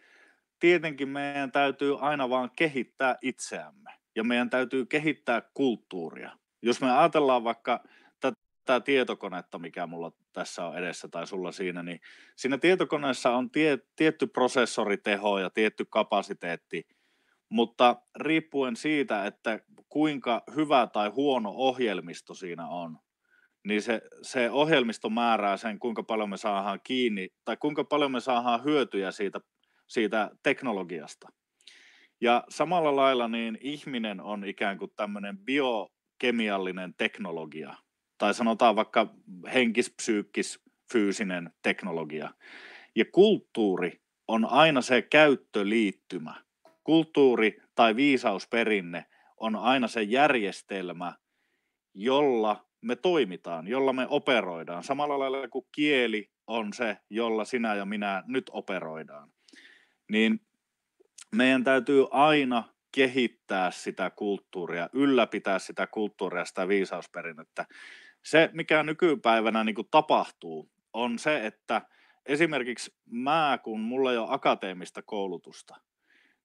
tietenkin meidän täytyy aina vaan kehittää itseämme ja meidän täytyy kehittää kulttuuria. Jos me ajatellaan vaikka tätä tietokonetta, mikä mulla tässä on edessä tai sulla siinä, niin siinä tietokoneessa on tie, tietty prosessoriteho ja tietty kapasiteetti, mutta riippuen siitä, että kuinka hyvä tai huono ohjelmisto siinä on, niin se, se ohjelmisto määrää sen, kuinka paljon me saadaan kiinni tai kuinka paljon me saadaan hyötyjä siitä siitä teknologiasta. Ja samalla lailla niin ihminen on ikään kuin tämmöinen biokemiallinen teknologia, tai sanotaan vaikka henkis, psyykkis, fyysinen teknologia. Ja kulttuuri on aina se käyttöliittymä. Kulttuuri tai viisausperinne on aina se järjestelmä, jolla me toimitaan, jolla me operoidaan. Samalla lailla kuin kieli on se, jolla sinä ja minä nyt operoidaan niin meidän täytyy aina kehittää sitä kulttuuria, ylläpitää sitä kulttuuria, sitä viisausperinnettä. Se, mikä nykypäivänä niin kuin tapahtuu, on se, että esimerkiksi mä, kun mulla ei ole akateemista koulutusta,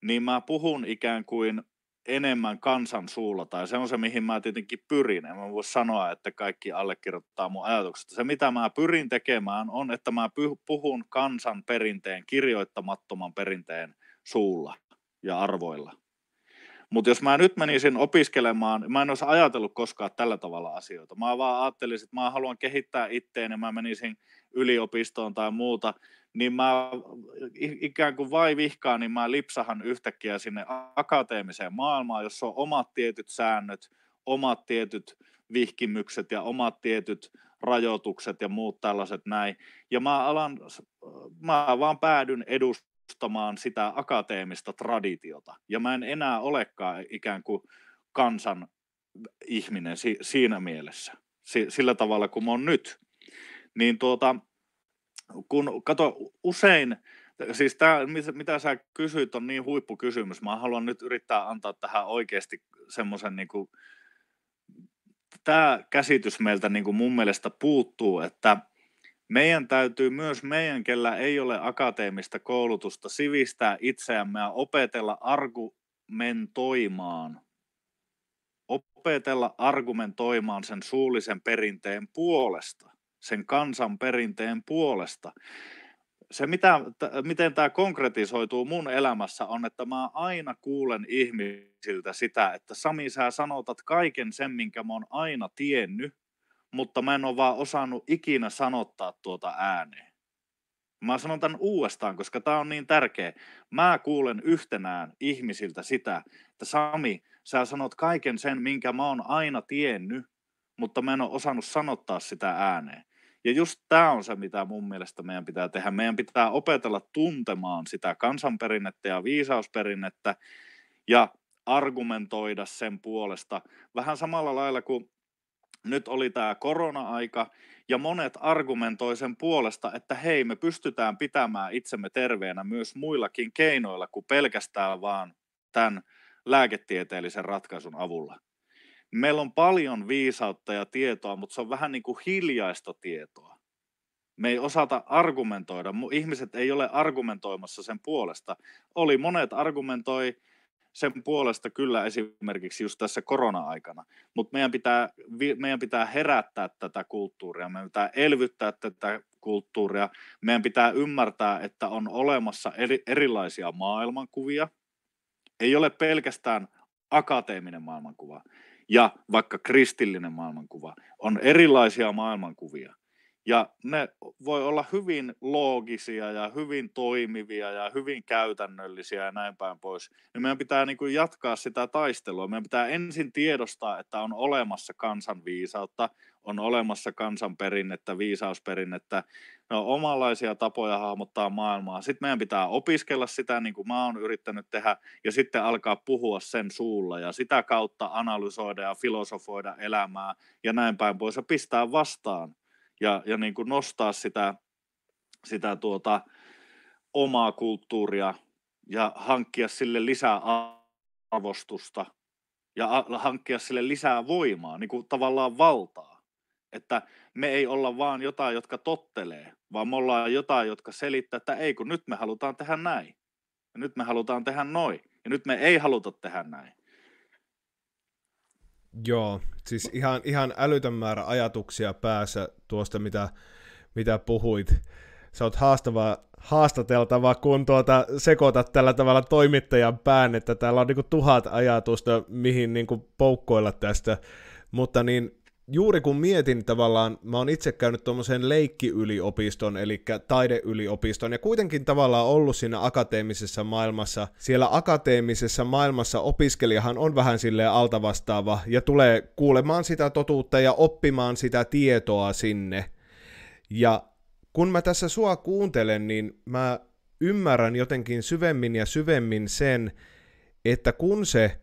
niin mä puhun ikään kuin enemmän kansan suulla, tai se on se, mihin mä tietenkin pyrin. En mä voi sanoa, että kaikki allekirjoittaa mun ajatukset. Se, mitä mä pyrin tekemään, on, että mä puhun kansan perinteen, kirjoittamattoman perinteen suulla ja arvoilla. Mutta jos mä nyt menisin opiskelemaan, mä en olisi ajatellut koskaan tällä tavalla asioita. Mä vaan ajattelisin, että mä haluan kehittää itteen ja mä menisin yliopistoon tai muuta niin mä ikään kuin vai vihkaa, niin mä lipsahan yhtäkkiä sinne akateemiseen maailmaan, jossa on omat tietyt säännöt, omat tietyt vihkimykset ja omat tietyt rajoitukset ja muut tällaiset näin. Ja mä alan, mä vaan päädyn edustamaan sitä akateemista traditiota. Ja mä en enää olekaan ikään kuin kansan ihminen si- siinä mielessä, si- sillä tavalla kuin mä oon nyt. Niin tuota, kun kato usein, siis tämä, mitä sä kysyit, on niin huippukysymys. Mä haluan nyt yrittää antaa tähän oikeasti semmoisen niin kuin, tämä käsitys meiltä niin kuin mun mielestä puuttuu, että meidän täytyy myös meidän, kellä ei ole akateemista koulutusta, sivistää itseämme ja opetella argumentoimaan. Opetella argumentoimaan sen suullisen perinteen puolesta sen kansan perinteen puolesta. Se, mitä, t- miten tämä konkretisoituu mun elämässä, on, että mä aina kuulen ihmisiltä sitä, että Sami, sä sanotat kaiken sen, minkä mä oon aina tiennyt, mutta mä en ole vaan osannut ikinä sanottaa tuota ääneen. Mä sanon tämän uudestaan, koska tämä on niin tärkeä. Mä kuulen yhtenään ihmisiltä sitä, että Sami, sä sanot kaiken sen, minkä mä oon aina tiennyt, mutta mä en ole osannut sanottaa sitä ääneen. Ja just tämä on se, mitä mun mielestä meidän pitää tehdä. Meidän pitää opetella tuntemaan sitä kansanperinnettä ja viisausperinnettä ja argumentoida sen puolesta. Vähän samalla lailla kuin nyt oli tämä korona-aika, ja monet argumentoi sen puolesta, että hei, me pystytään pitämään itsemme terveenä myös muillakin keinoilla kuin pelkästään vaan tämän lääketieteellisen ratkaisun avulla meillä on paljon viisautta ja tietoa, mutta se on vähän niin kuin hiljaista tietoa. Me ei osata argumentoida. Ihmiset ei ole argumentoimassa sen puolesta. Oli monet argumentoi sen puolesta kyllä esimerkiksi just tässä korona-aikana, mutta meidän pitää, meidän pitää herättää tätä kulttuuria, meidän pitää elvyttää tätä kulttuuria, meidän pitää ymmärtää, että on olemassa eri, erilaisia maailmankuvia. Ei ole pelkästään akateeminen maailmankuva ja vaikka kristillinen maailmankuva. On erilaisia maailmankuvia. Ja ne voi olla hyvin loogisia ja hyvin toimivia ja hyvin käytännöllisiä ja näin päin pois. Ja niin meidän pitää niin kuin jatkaa sitä taistelua. Meidän pitää ensin tiedostaa, että on olemassa kansanviisautta, on olemassa kansanperinnettä, viisausperinnettä. Ne on omanlaisia tapoja hahmottaa maailmaa. Sitten meidän pitää opiskella sitä, niin kuin mä oon yrittänyt tehdä, ja sitten alkaa puhua sen suulla, ja sitä kautta analysoida ja filosofoida elämää, ja näin päin pois, ja pistää vastaan, ja, ja niin kuin nostaa sitä, sitä tuota, omaa kulttuuria, ja hankkia sille lisää arvostusta, ja hankkia sille lisää voimaa, niin kuin tavallaan valtaa että me ei olla vaan jotain, jotka tottelee, vaan me ollaan jotain, jotka selittää, että ei kun nyt me halutaan tehdä näin. Ja nyt me halutaan tehdä noin. Ja nyt me ei haluta tehdä näin. Joo, siis ihan, ihan älytön määrä ajatuksia päässä tuosta, mitä, mitä puhuit. Sä oot haastavaa, haastateltava, kun tuota sekoitat tällä tavalla toimittajan pään, että täällä on niinku tuhat ajatusta, mihin niinku poukkoilla tästä. Mutta niin juuri kun mietin tavallaan, mä oon itse käynyt tuommoisen leikkiyliopiston, eli taideyliopiston, ja kuitenkin tavallaan ollut siinä akateemisessa maailmassa. Siellä akateemisessa maailmassa opiskelijahan on vähän sille altavastaava, ja tulee kuulemaan sitä totuutta ja oppimaan sitä tietoa sinne. Ja kun mä tässä sua kuuntelen, niin mä ymmärrän jotenkin syvemmin ja syvemmin sen, että kun se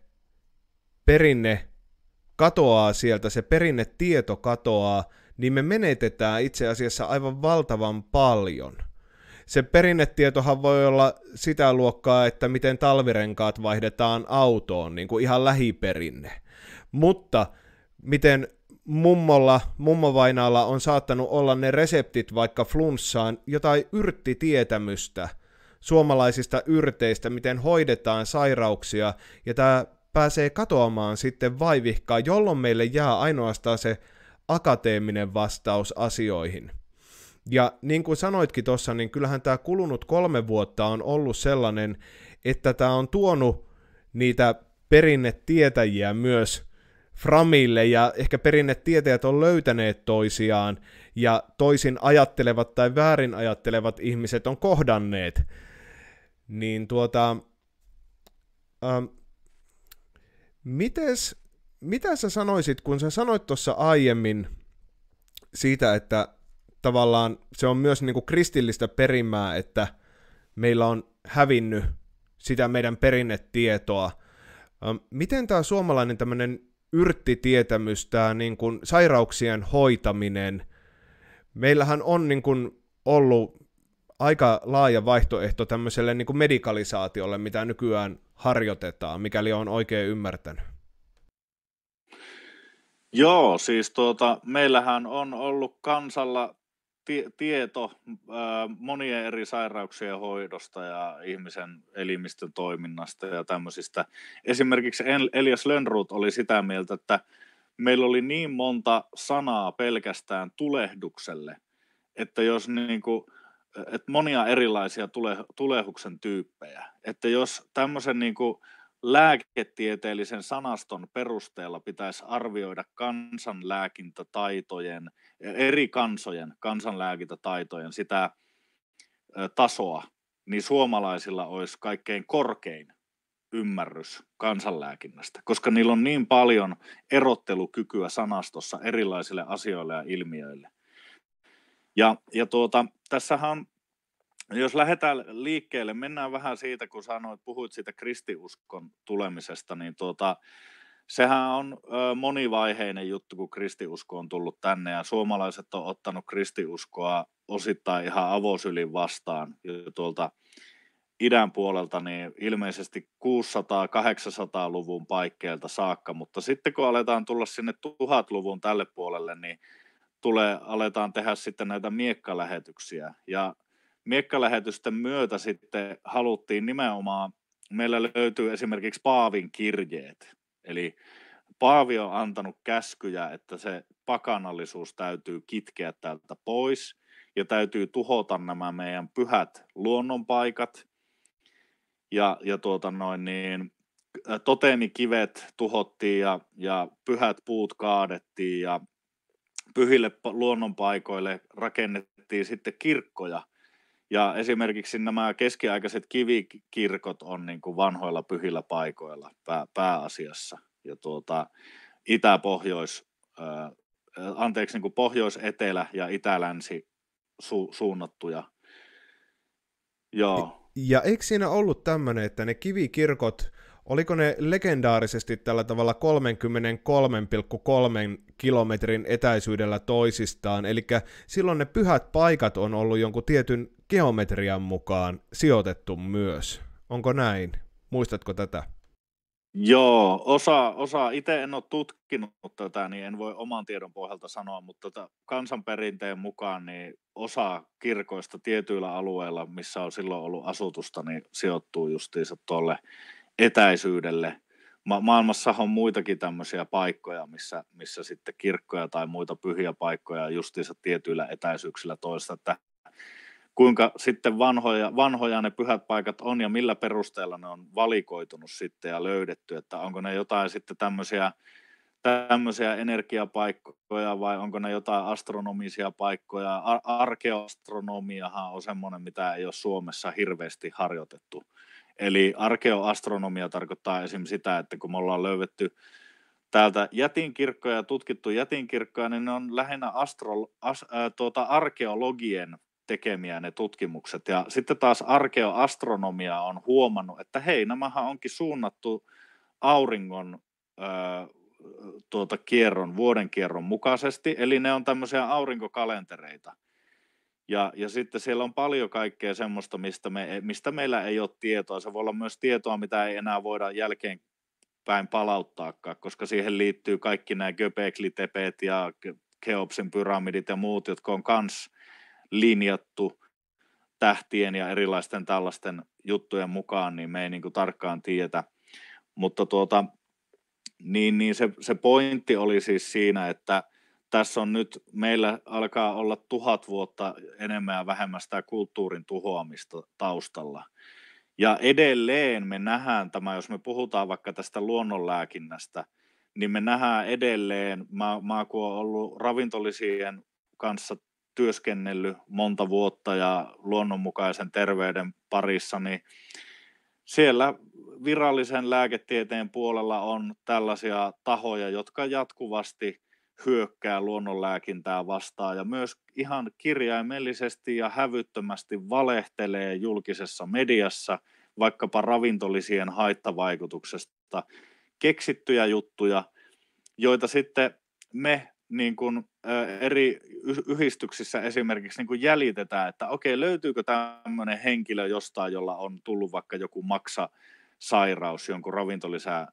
perinne katoaa sieltä, se perinnetieto katoaa, niin me menetetään itse asiassa aivan valtavan paljon. Se perinnetietohan voi olla sitä luokkaa, että miten talvirenkaat vaihdetaan autoon, niin kuin ihan lähiperinne. Mutta miten mummolla, mummovainaalla on saattanut olla ne reseptit vaikka flunssaan jotain yrttitietämystä – suomalaisista yrteistä, miten hoidetaan sairauksia, ja tämä pääsee katoamaan sitten vaivihkaa, jolloin meille jää ainoastaan se akateeminen vastaus asioihin. Ja niin kuin sanoitkin tuossa, niin kyllähän tämä kulunut kolme vuotta on ollut sellainen, että tämä on tuonut niitä perinnetietäjiä myös framille ja ehkä perinnetietäjät on löytäneet toisiaan ja toisin ajattelevat tai väärin ajattelevat ihmiset on kohdanneet. Niin tuota, ähm, Mites, mitä sä sanoisit, kun sä sanoit tuossa aiemmin siitä, että tavallaan se on myös niin kuin kristillistä perimää, että meillä on hävinnyt sitä meidän perinnetietoa. Miten tämä suomalainen tämmöinen yrttitietämys, tämä niin kuin sairauksien hoitaminen, meillähän on niin kuin ollut aika laaja vaihtoehto tämmöiselle niin kuin medikalisaatiolle, mitä nykyään harjoitetaan, mikäli on oikein ymmärtänyt. Joo, siis tuota, meillähän on ollut kansalla tieto monien eri sairauksien hoidosta ja ihmisen elimistön toiminnasta ja tämmöisistä. Esimerkiksi Elias Lönnruut oli sitä mieltä, että meillä oli niin monta sanaa pelkästään tulehdukselle, että jos niin kuin, et monia erilaisia tule, tulehuksen tyyppejä. Että jos tämmöisen niin kuin lääketieteellisen sanaston perusteella pitäisi arvioida kansanlääkintätaitojen, eri kansojen kansanlääkintätaitojen sitä tasoa, niin suomalaisilla olisi kaikkein korkein ymmärrys kansanlääkinnästä, koska niillä on niin paljon erottelukykyä sanastossa erilaisille asioille ja ilmiöille. Ja, ja tuota, tässähän jos lähdetään liikkeelle, mennään vähän siitä, kun sanoit, puhuit siitä kristiuskon tulemisesta, niin tuota, sehän on ö, monivaiheinen juttu, kun kristiusko on tullut tänne ja suomalaiset on ottanut kristiuskoa osittain ihan avosylin vastaan jo tuolta idän puolelta, niin ilmeisesti 600-800-luvun paikkeilta saakka, mutta sitten kun aletaan tulla sinne 1000-luvun tälle puolelle, niin tulee, aletaan tehdä sitten näitä miekkalähetyksiä. Ja miekkalähetysten myötä sitten haluttiin nimenomaan, meillä löytyy esimerkiksi Paavin kirjeet. Eli Paavi on antanut käskyjä, että se pakanallisuus täytyy kitkeä täältä pois ja täytyy tuhota nämä meidän pyhät luonnonpaikat ja, ja tuota noin niin, toteemikivet tuhottiin ja, ja pyhät puut kaadettiin ja pyhille luonnonpaikoille rakennettiin sitten kirkkoja. Ja esimerkiksi nämä keskiaikaiset kivikirkot on niin kuin vanhoilla pyhillä paikoilla pää, pääasiassa. Ja tuota, itä-pohjois, äh, anteeksi, niin kuin pohjois-etelä ja itä-länsi su, suunnattuja. Joo. Ja eikö siinä ollut tämmöinen, että ne kivikirkot Oliko ne legendaarisesti tällä tavalla 33,3 kilometrin etäisyydellä toisistaan, eli silloin ne pyhät paikat on ollut jonkun tietyn geometrian mukaan sijoitettu myös. Onko näin? Muistatko tätä? Joo, osa, osa itse en ole tutkinut tätä, niin en voi oman tiedon pohjalta sanoa, mutta tota, kansanperinteen mukaan niin osa kirkoista tietyillä alueilla, missä on silloin ollut asutusta, niin sijoittuu justiinsa tuolle etäisyydelle. Ma- maailmassa on muitakin tämmöisiä paikkoja, missä, missä sitten kirkkoja tai muita pyhiä paikkoja justiinsa tietyillä etäisyyksillä toista, että kuinka sitten vanhoja, vanhoja ne pyhät paikat on ja millä perusteella ne on valikoitunut sitten ja löydetty, että onko ne jotain sitten tämmöisiä, tämmöisiä energiapaikkoja vai onko ne jotain astronomisia paikkoja. Ar- arkeastronomiahan on semmoinen, mitä ei ole Suomessa hirveästi harjoitettu Eli arkeoastronomia tarkoittaa esim. sitä, että kun me ollaan löydetty täältä jätinkirkkoja ja tutkittu jätinkirkkoja, niin ne on lähinnä astro, as, äh, tuota, arkeologien tekemiä ne tutkimukset. Ja sitten taas arkeoastronomia on huomannut, että hei, nämähän onkin suunnattu auringon äh, tuota kierron, vuoden kierron mukaisesti, eli ne on tämmöisiä aurinkokalentereita. Ja, ja sitten siellä on paljon kaikkea semmoista, mistä, me, mistä meillä ei ole tietoa. Se voi olla myös tietoa, mitä ei enää voida jälkeenpäin palauttaakaan, koska siihen liittyy kaikki nämä Göbeklitepet ja Keopsin pyramidit ja muut, jotka on kans linjattu tähtien ja erilaisten tällaisten juttujen mukaan, niin me ei niin kuin tarkkaan tietä. Mutta tuota, niin, niin se, se pointti oli siis siinä, että – tässä on nyt, meillä alkaa olla tuhat vuotta enemmän ja vähemmän sitä kulttuurin tuhoamista taustalla. Ja edelleen me nähdään tämä, jos me puhutaan vaikka tästä luonnonlääkinnästä, niin me nähdään edelleen, mä, mä kun olen ollut ravintolisien kanssa työskennellyt monta vuotta ja luonnonmukaisen terveyden parissa, niin siellä virallisen lääketieteen puolella on tällaisia tahoja, jotka jatkuvasti – hyökkää luonnonlääkintää vastaan ja myös ihan kirjaimellisesti ja hävyttömästi valehtelee julkisessa mediassa vaikkapa ravintolisien haittavaikutuksesta keksittyjä juttuja, joita sitten me niin kuin, eri yhdistyksissä esimerkiksi niin kuin jäljitetään, että okei, löytyykö tämmöinen henkilö jostain, jolla on tullut vaikka joku maksa sairaus jonkun ravintolisää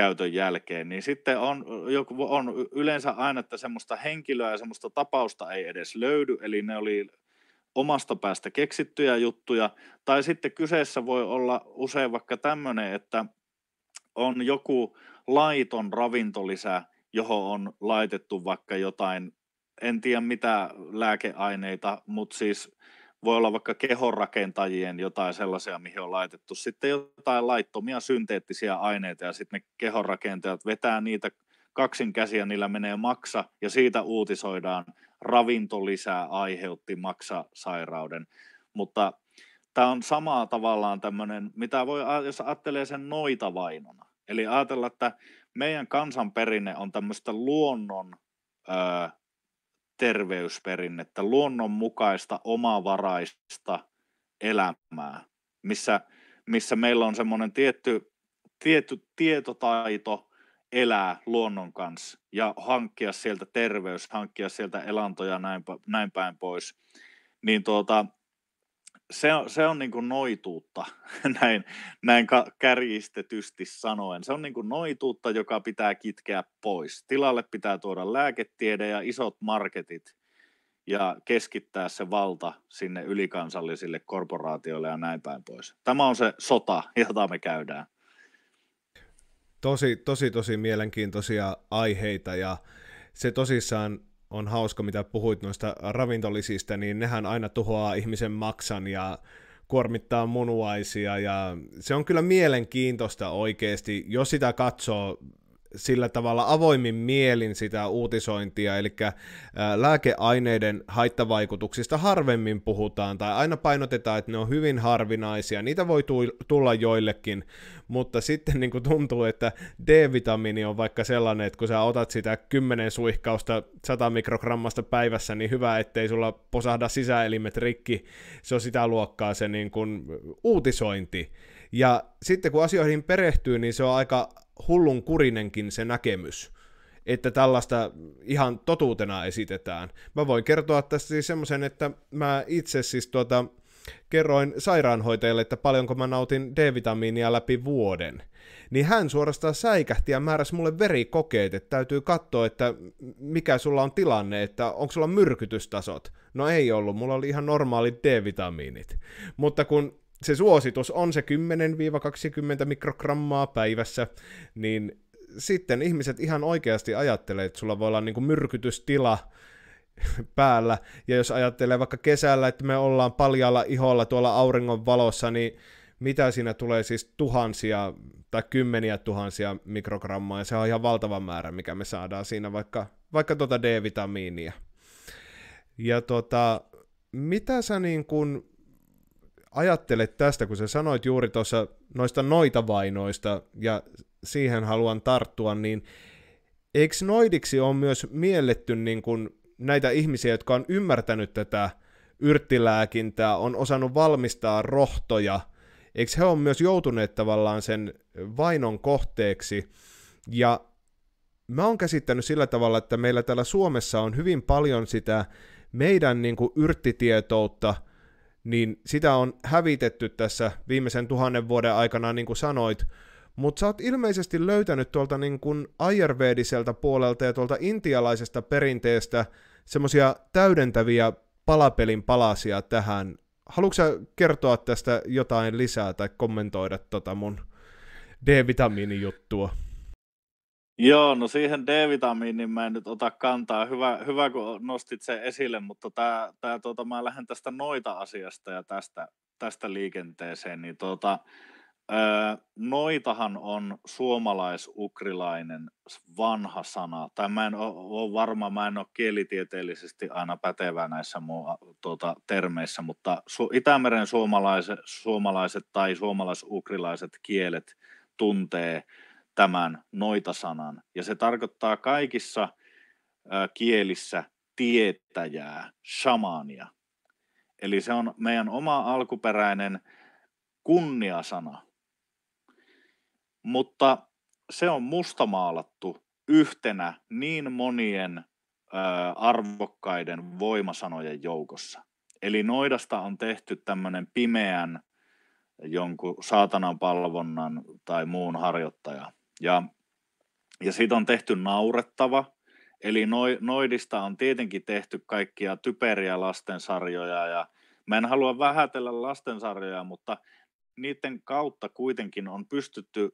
käytön jälkeen, niin sitten on, on yleensä aina, että semmoista henkilöä ja semmoista tapausta ei edes löydy, eli ne oli omasta päästä keksittyjä juttuja, tai sitten kyseessä voi olla usein vaikka tämmöinen, että on joku laiton ravintolisä, johon on laitettu vaikka jotain, en tiedä mitä lääkeaineita, mutta siis voi olla vaikka kehonrakentajien jotain sellaisia, mihin on laitettu sitten jotain laittomia synteettisiä aineita ja sitten ne kehonrakentajat vetää niitä kaksin käsiä, niillä menee maksa ja siitä uutisoidaan ravintolisää aiheutti maksasairauden. Mutta tämä on samaa tavallaan tämmöinen, mitä voi, jos ajattelee sen noita vainona. Eli ajatella, että meidän kansanperinne on tämmöistä luonnon ö, öö, terveysperinnettä, luonnonmukaista, omavaraista elämää, missä, missä meillä on semmoinen tietty, tietty tietotaito elää luonnon kanssa ja hankkia sieltä terveys, hankkia sieltä elantoja näin, näin päin pois. Niin tuota, se on, se on niin kuin noituutta, näin, näin kärjistetysti sanoen. Se on niin kuin noituutta, joka pitää kitkeä pois. Tilalle pitää tuoda lääketiede ja isot marketit ja keskittää se valta sinne ylikansallisille korporaatioille ja näin päin pois. Tämä on se sota, jota me käydään. Tosi, tosi, tosi mielenkiintoisia aiheita ja se tosissaan on hauska, mitä puhuit noista ravintolisista, niin nehän aina tuhoaa ihmisen maksan ja kuormittaa munuaisia ja se on kyllä mielenkiintoista oikeasti, jos sitä katsoo sillä tavalla avoimin mielin sitä uutisointia, eli äh, lääkeaineiden haittavaikutuksista harvemmin puhutaan, tai aina painotetaan, että ne on hyvin harvinaisia, niitä voi tulla joillekin, mutta sitten niin kuin tuntuu, että D-vitamiini on vaikka sellainen, että kun sä otat sitä 10 suihkausta 100 mikrogrammasta päivässä, niin hyvä, ettei sulla posahda sisäelimet rikki, se on sitä luokkaa se niin kuin uutisointi, ja sitten kun asioihin perehtyy, niin se on aika hullun kurinenkin se näkemys, että tällaista ihan totuutena esitetään. Mä voin kertoa tässä siis semmoisen, että mä itse siis tuota, kerroin sairaanhoitajalle, että paljonko mä nautin D-vitamiinia läpi vuoden. Niin hän suorastaan säikähti ja määräsi mulle verikokeet, että täytyy katsoa, että mikä sulla on tilanne, että onko sulla myrkytystasot. No ei ollut, mulla oli ihan normaalit D-vitamiinit. Mutta kun se suositus on se 10-20 mikrogrammaa päivässä, niin sitten ihmiset ihan oikeasti ajattelee, että sulla voi olla niin kuin myrkytystila päällä, ja jos ajattelee vaikka kesällä, että me ollaan paljalla iholla tuolla auringon valossa, niin mitä siinä tulee siis tuhansia tai kymmeniä tuhansia mikrogrammaa, ja se on ihan valtava määrä, mikä me saadaan siinä vaikka, vaikka tuota D-vitamiinia. Ja tota, mitä sä niin kun ajattelet tästä, kun sä sanoit juuri tuossa noista noita vainoista, ja siihen haluan tarttua, niin eikö noidiksi on myös mielletty niin kuin näitä ihmisiä, jotka on ymmärtänyt tätä yrttilääkintää, on osannut valmistaa rohtoja, eikö he ole myös joutuneet tavallaan sen vainon kohteeksi, ja mä oon käsittänyt sillä tavalla, että meillä täällä Suomessa on hyvin paljon sitä meidän niin kuin yrttitietoutta – niin sitä on hävitetty tässä viimeisen tuhannen vuoden aikana, niin kuin sanoit, mutta sä oot ilmeisesti löytänyt tuolta niin kuin ayurvediselta puolelta ja tuolta intialaisesta perinteestä semmoisia täydentäviä palapelin palasia tähän. Haluatko sä kertoa tästä jotain lisää tai kommentoida tota mun D-vitamiinijuttua? Joo, no siihen D-vitamiiniin niin mä en nyt ota kantaa. Hyvä, hyvä kun nostit sen esille, mutta tää, tää, tuota, mä lähden tästä noita asiasta ja tästä, tästä liikenteeseen. Niin tuota, öö, noitahan on suomalais-ukrilainen vanha sana. Tai mä en ole varma, mä en ole kielitieteellisesti aina pätevä näissä mun, tuota, termeissä, mutta su- Itämeren suomalaiset, suomalaiset tai suomalais-ukrilaiset kielet tuntee – tämän noita-sanan. Ja se tarkoittaa kaikissa kielissä tietäjää, shamaania. Eli se on meidän oma alkuperäinen kunniasana. Mutta se on mustamaalattu yhtenä niin monien ö, arvokkaiden voimasanojen joukossa. Eli noidasta on tehty tämmöinen pimeän jonkun saatanan palvonnan tai muun harjoittaja. Ja, ja siitä on tehty naurettava. Eli noidista on tietenkin tehty kaikkia typeriä lastensarjoja ja mä en halua vähätellä lastensarjoja, mutta niiden kautta kuitenkin on pystytty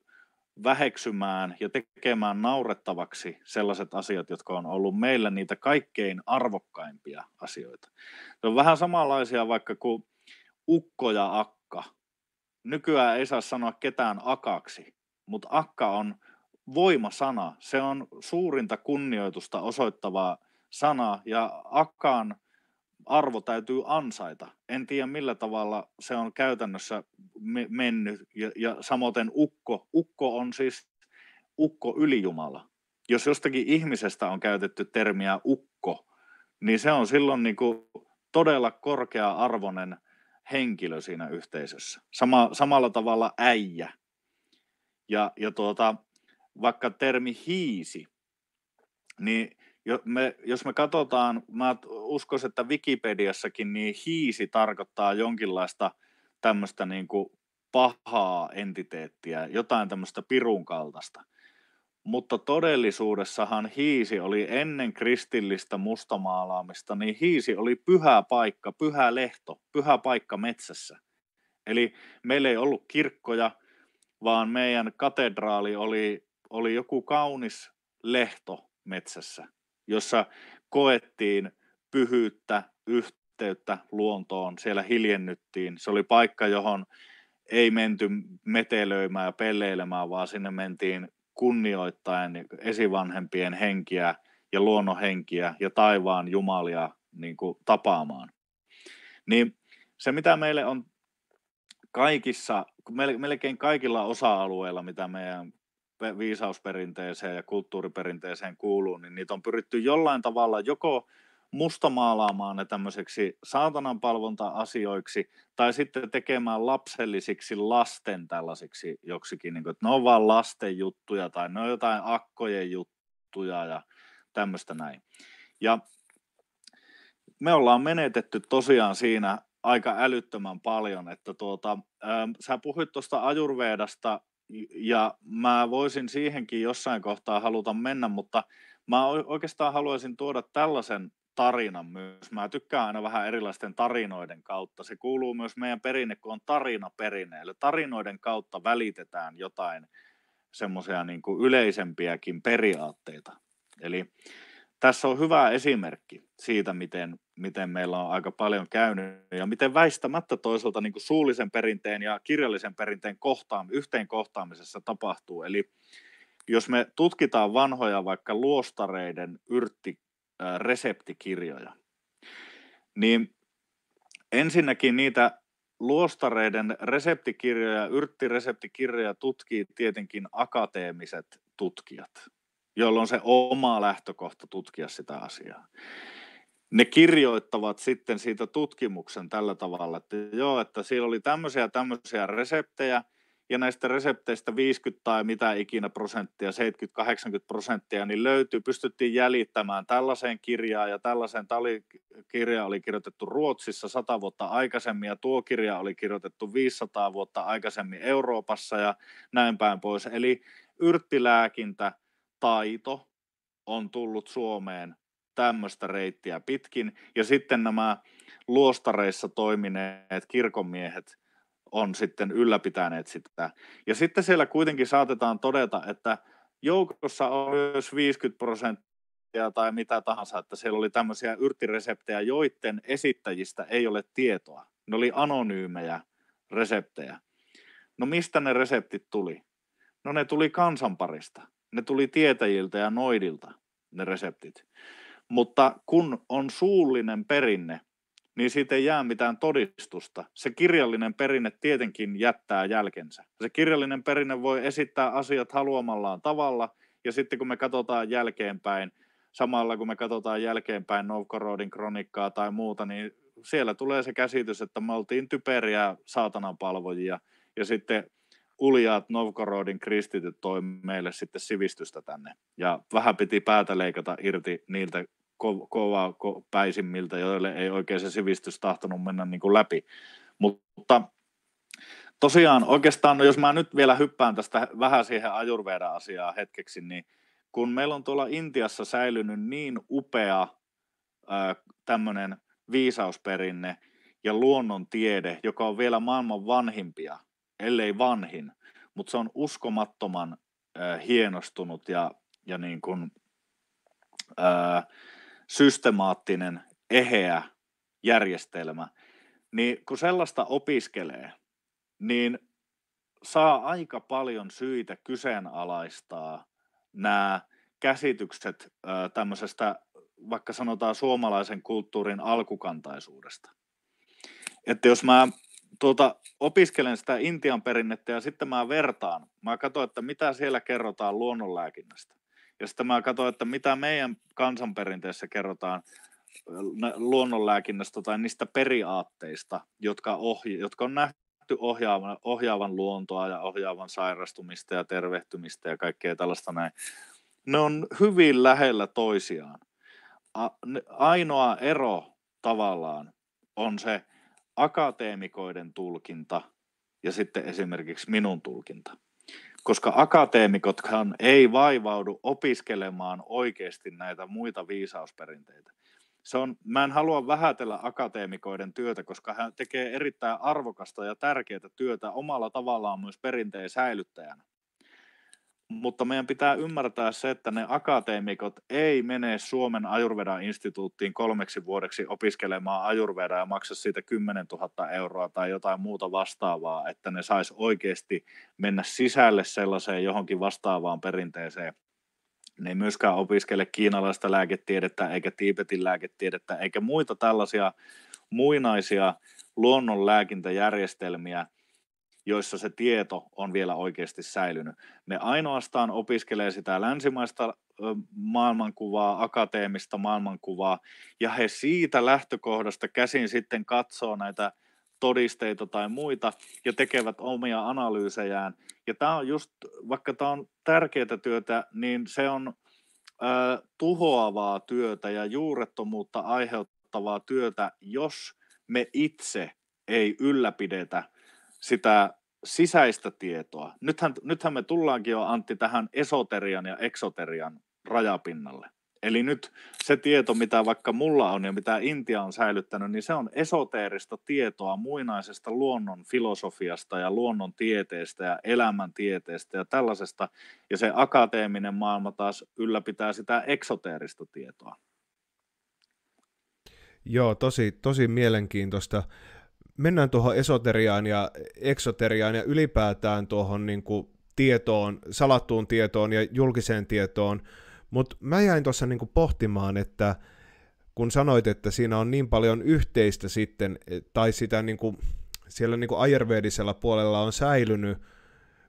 väheksymään ja tekemään naurettavaksi sellaiset asiat, jotka on ollut meillä niitä kaikkein arvokkaimpia asioita. Se on vähän samanlaisia vaikka kuin ukko ja akka. Nykyään ei saa sanoa ketään akaksi, mutta akka on voimasana. Se on suurinta kunnioitusta osoittavaa sana ja akkaan arvo täytyy ansaita. En tiedä millä tavalla se on käytännössä me- mennyt ja, ja samoin ukko. Ukko on siis ukko ylijumala. Jos jostakin ihmisestä on käytetty termiä ukko, niin se on silloin niin kuin todella korkea-arvoinen henkilö siinä yhteisössä. Sama, samalla tavalla äijä ja, ja tuota, vaikka termi hiisi, niin me, jos me katsotaan, mä uskon, että Wikipediassakin niin hiisi tarkoittaa jonkinlaista tämmöistä niin kuin pahaa entiteettiä, jotain tämmöistä pirun kaltaista. Mutta todellisuudessahan hiisi oli ennen kristillistä mustamaalaamista, niin hiisi oli pyhä paikka, pyhä lehto, pyhä paikka metsässä. Eli meillä ei ollut kirkkoja, vaan meidän katedraali oli, oli joku kaunis lehto metsässä, jossa koettiin pyhyyttä, yhteyttä luontoon, siellä hiljennyttiin. Se oli paikka, johon ei menty metelöimään ja pelleilemään, vaan sinne mentiin kunnioittain esivanhempien henkiä ja luonnonhenkiä ja taivaan jumalia niin kuin tapaamaan. Niin se, mitä meille on kaikissa melkein kaikilla osa-alueilla, mitä meidän viisausperinteeseen ja kulttuuriperinteeseen kuuluu, niin niitä on pyritty jollain tavalla joko mustamaalaamaan ne tämmöiseksi saatananpalvonta-asioiksi tai sitten tekemään lapsellisiksi lasten tällaisiksi joksikin, niin kuin, että ne on vaan lasten juttuja tai ne on jotain akkojen juttuja ja tämmöistä näin. Ja me ollaan menetetty tosiaan siinä aika älyttömän paljon. Että tuota, ähm, sä puhuit tuosta ajurveedasta ja mä voisin siihenkin jossain kohtaa haluta mennä, mutta mä oikeastaan haluaisin tuoda tällaisen tarinan myös. Mä tykkään aina vähän erilaisten tarinoiden kautta. Se kuuluu myös meidän perinne, kun on tarina perinne. Eli tarinoiden kautta välitetään jotain semmoisia niin yleisempiäkin periaatteita. Eli tässä on hyvä esimerkki siitä, miten miten meillä on aika paljon käynyt ja miten väistämättä toisaalta niin kuin suullisen perinteen ja kirjallisen perinteen kohtaam, yhteen kohtaamisessa tapahtuu. Eli jos me tutkitaan vanhoja vaikka luostareiden yrttireseptikirjoja, niin ensinnäkin niitä luostareiden reseptikirjoja, yrttireseptikirjoja tutkii tietenkin akateemiset tutkijat, jolloin se oma lähtökohta tutkia sitä asiaa ne kirjoittavat sitten siitä tutkimuksen tällä tavalla, että joo, että siellä oli tämmöisiä tämmöisiä reseptejä, ja näistä resepteistä 50 tai mitä ikinä prosenttia, 70-80 prosenttia, niin löytyy, pystyttiin jäljittämään tällaiseen kirjaan ja tällaiseen. tali kirja oli kirjoitettu Ruotsissa 100 vuotta aikaisemmin ja tuo kirja oli kirjoitettu 500 vuotta aikaisemmin Euroopassa ja näin päin pois. Eli yrttilääkintä, taito on tullut Suomeen tämmöistä reittiä pitkin. Ja sitten nämä luostareissa toimineet kirkonmiehet on sitten ylläpitäneet sitä. Ja sitten siellä kuitenkin saatetaan todeta, että joukossa on myös 50 prosenttia tai mitä tahansa, että siellä oli tämmöisiä yrttireseptejä, joiden esittäjistä ei ole tietoa. Ne oli anonyymejä reseptejä. No mistä ne reseptit tuli? No ne tuli kansanparista. Ne tuli tietäjiltä ja noidilta, ne reseptit. Mutta kun on suullinen perinne, niin siitä ei jää mitään todistusta. Se kirjallinen perinne tietenkin jättää jälkensä. Se kirjallinen perinne voi esittää asiat haluamallaan tavalla, ja sitten kun me katsotaan jälkeenpäin, samalla kun me katsotaan jälkeenpäin Novgorodin kronikkaa tai muuta, niin siellä tulee se käsitys, että me oltiin typeriä saatanan palvojia, ja sitten uljaat Novgorodin kristityt toi meille sitten sivistystä tänne. Ja vähän piti päätä leikata irti niiltä ko- kovaa ko- päisimmiltä, joille ei oikein se sivistys tahtonut mennä niin kuin läpi. Mutta tosiaan oikeastaan, no jos mä nyt vielä hyppään tästä vähän siihen ajurveda-asiaan hetkeksi, niin kun meillä on tuolla Intiassa säilynyt niin upea tämmöinen viisausperinne ja luonnontiede, joka on vielä maailman vanhimpia, ellei vanhin, mutta se on uskomattoman äh, hienostunut ja, ja niin kuin, äh, systemaattinen, eheä järjestelmä. Niin kun sellaista opiskelee, niin saa aika paljon syitä kyseenalaistaa nämä käsitykset äh, tämmöisestä, vaikka sanotaan suomalaisen kulttuurin alkukantaisuudesta. Että jos mä tuota, opiskelen sitä Intian perinnettä ja sitten mä vertaan. Mä katson, että mitä siellä kerrotaan luonnonlääkinnästä. Ja sitten mä katson, että mitä meidän kansanperinteessä kerrotaan äh, luonnonlääkinnästä tai niistä periaatteista, jotka, ohi, jotka on nähty ohjaavan, ohjaavan luontoa ja ohjaavan sairastumista ja tervehtymistä ja kaikkea tällaista näin. Ne on hyvin lähellä toisiaan. Ainoa ero tavallaan on se, akateemikoiden tulkinta ja sitten esimerkiksi minun tulkinta. Koska akateemikothan ei vaivaudu opiskelemaan oikeasti näitä muita viisausperinteitä. Se on, mä en halua vähätellä akateemikoiden työtä, koska hän tekee erittäin arvokasta ja tärkeää työtä omalla tavallaan myös perinteen säilyttäjänä mutta meidän pitää ymmärtää se, että ne akateemikot ei mene Suomen Ajurvedan instituuttiin kolmeksi vuodeksi opiskelemaan Ajurvedaa ja maksa siitä 10 000 euroa tai jotain muuta vastaavaa, että ne saisi oikeasti mennä sisälle sellaiseen johonkin vastaavaan perinteeseen. Ne ei myöskään opiskele kiinalaista lääketiedettä eikä tiipetin lääketiedettä eikä muita tällaisia muinaisia luonnonlääkintäjärjestelmiä, joissa se tieto on vielä oikeasti säilynyt. Ne ainoastaan opiskelee sitä länsimaista maailmankuvaa, akateemista maailmankuvaa, ja he siitä lähtökohdasta käsin sitten katsoo näitä todisteita tai muita ja tekevät omia analyysejään. Ja tämä on just, vaikka tämä on tärkeää työtä, niin se on ö, tuhoavaa työtä ja juurettomuutta aiheuttavaa työtä, jos me itse ei ylläpidetä – sitä sisäistä tietoa. Nythän, nythän me tullaankin jo, Antti, tähän esoterian ja eksoterian rajapinnalle. Eli nyt se tieto, mitä vaikka mulla on ja mitä Intia on säilyttänyt, niin se on esoteerista tietoa muinaisesta luonnon filosofiasta ja luonnon tieteestä ja elämäntieteestä ja tällaisesta. Ja se akateeminen maailma taas ylläpitää sitä eksoteerista tietoa. Joo, tosi, tosi mielenkiintoista mennään tuohon esoteriaan ja eksoteriaan ja ylipäätään tuohon niin kuin tietoon, salattuun tietoon ja julkiseen tietoon, mutta mä jäin tuossa niin kuin pohtimaan, että kun sanoit, että siinä on niin paljon yhteistä sitten, tai sitä niin kuin, siellä niin kuin ajervedisellä puolella on säilynyt,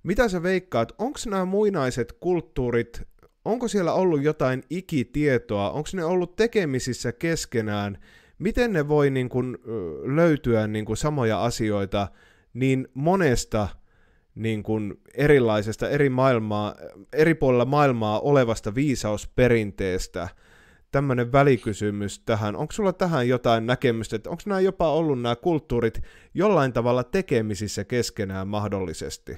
mitä sä veikkaat, onko nämä muinaiset kulttuurit, onko siellä ollut jotain ikitietoa, onko ne ollut tekemisissä keskenään, miten ne voi niin kuin, löytyä niin kuin samoja asioita niin monesta niin kuin erilaisesta eri, maailmaa, eri puolella maailmaa olevasta viisausperinteestä. Tämmöinen välikysymys tähän. Onko sulla tähän jotain näkemystä, että onko nämä jopa ollut nämä kulttuurit jollain tavalla tekemisissä keskenään mahdollisesti?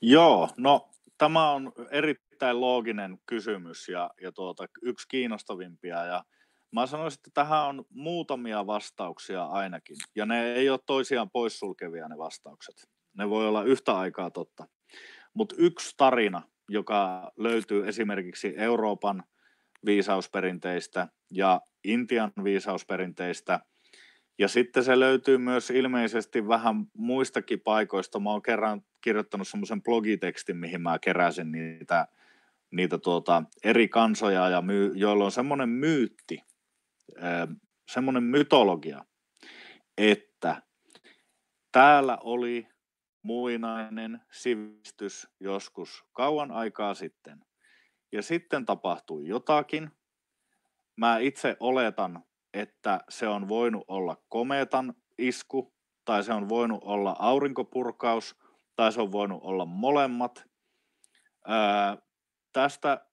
Joo, no tämä on erittäin looginen kysymys ja, ja tuota, yksi kiinnostavimpia ja Mä sanoisin, että tähän on muutamia vastauksia ainakin, ja ne ei ole toisiaan poissulkevia ne vastaukset. Ne voi olla yhtä aikaa totta. Mutta yksi tarina, joka löytyy esimerkiksi Euroopan viisausperinteistä ja Intian viisausperinteistä, ja sitten se löytyy myös ilmeisesti vähän muistakin paikoista. Mä oon kerran kirjoittanut semmoisen blogitekstin, mihin mä keräsin niitä niitä tuota, eri kansoja, ja myy, joilla on semmoinen myytti, semmoinen mytologia, että täällä oli muinainen sivistys joskus kauan aikaa sitten. Ja sitten tapahtui jotakin. Mä itse oletan, että se on voinut olla kometan isku, tai se on voinut olla aurinkopurkaus, tai se on voinut olla molemmat. Ää, tästä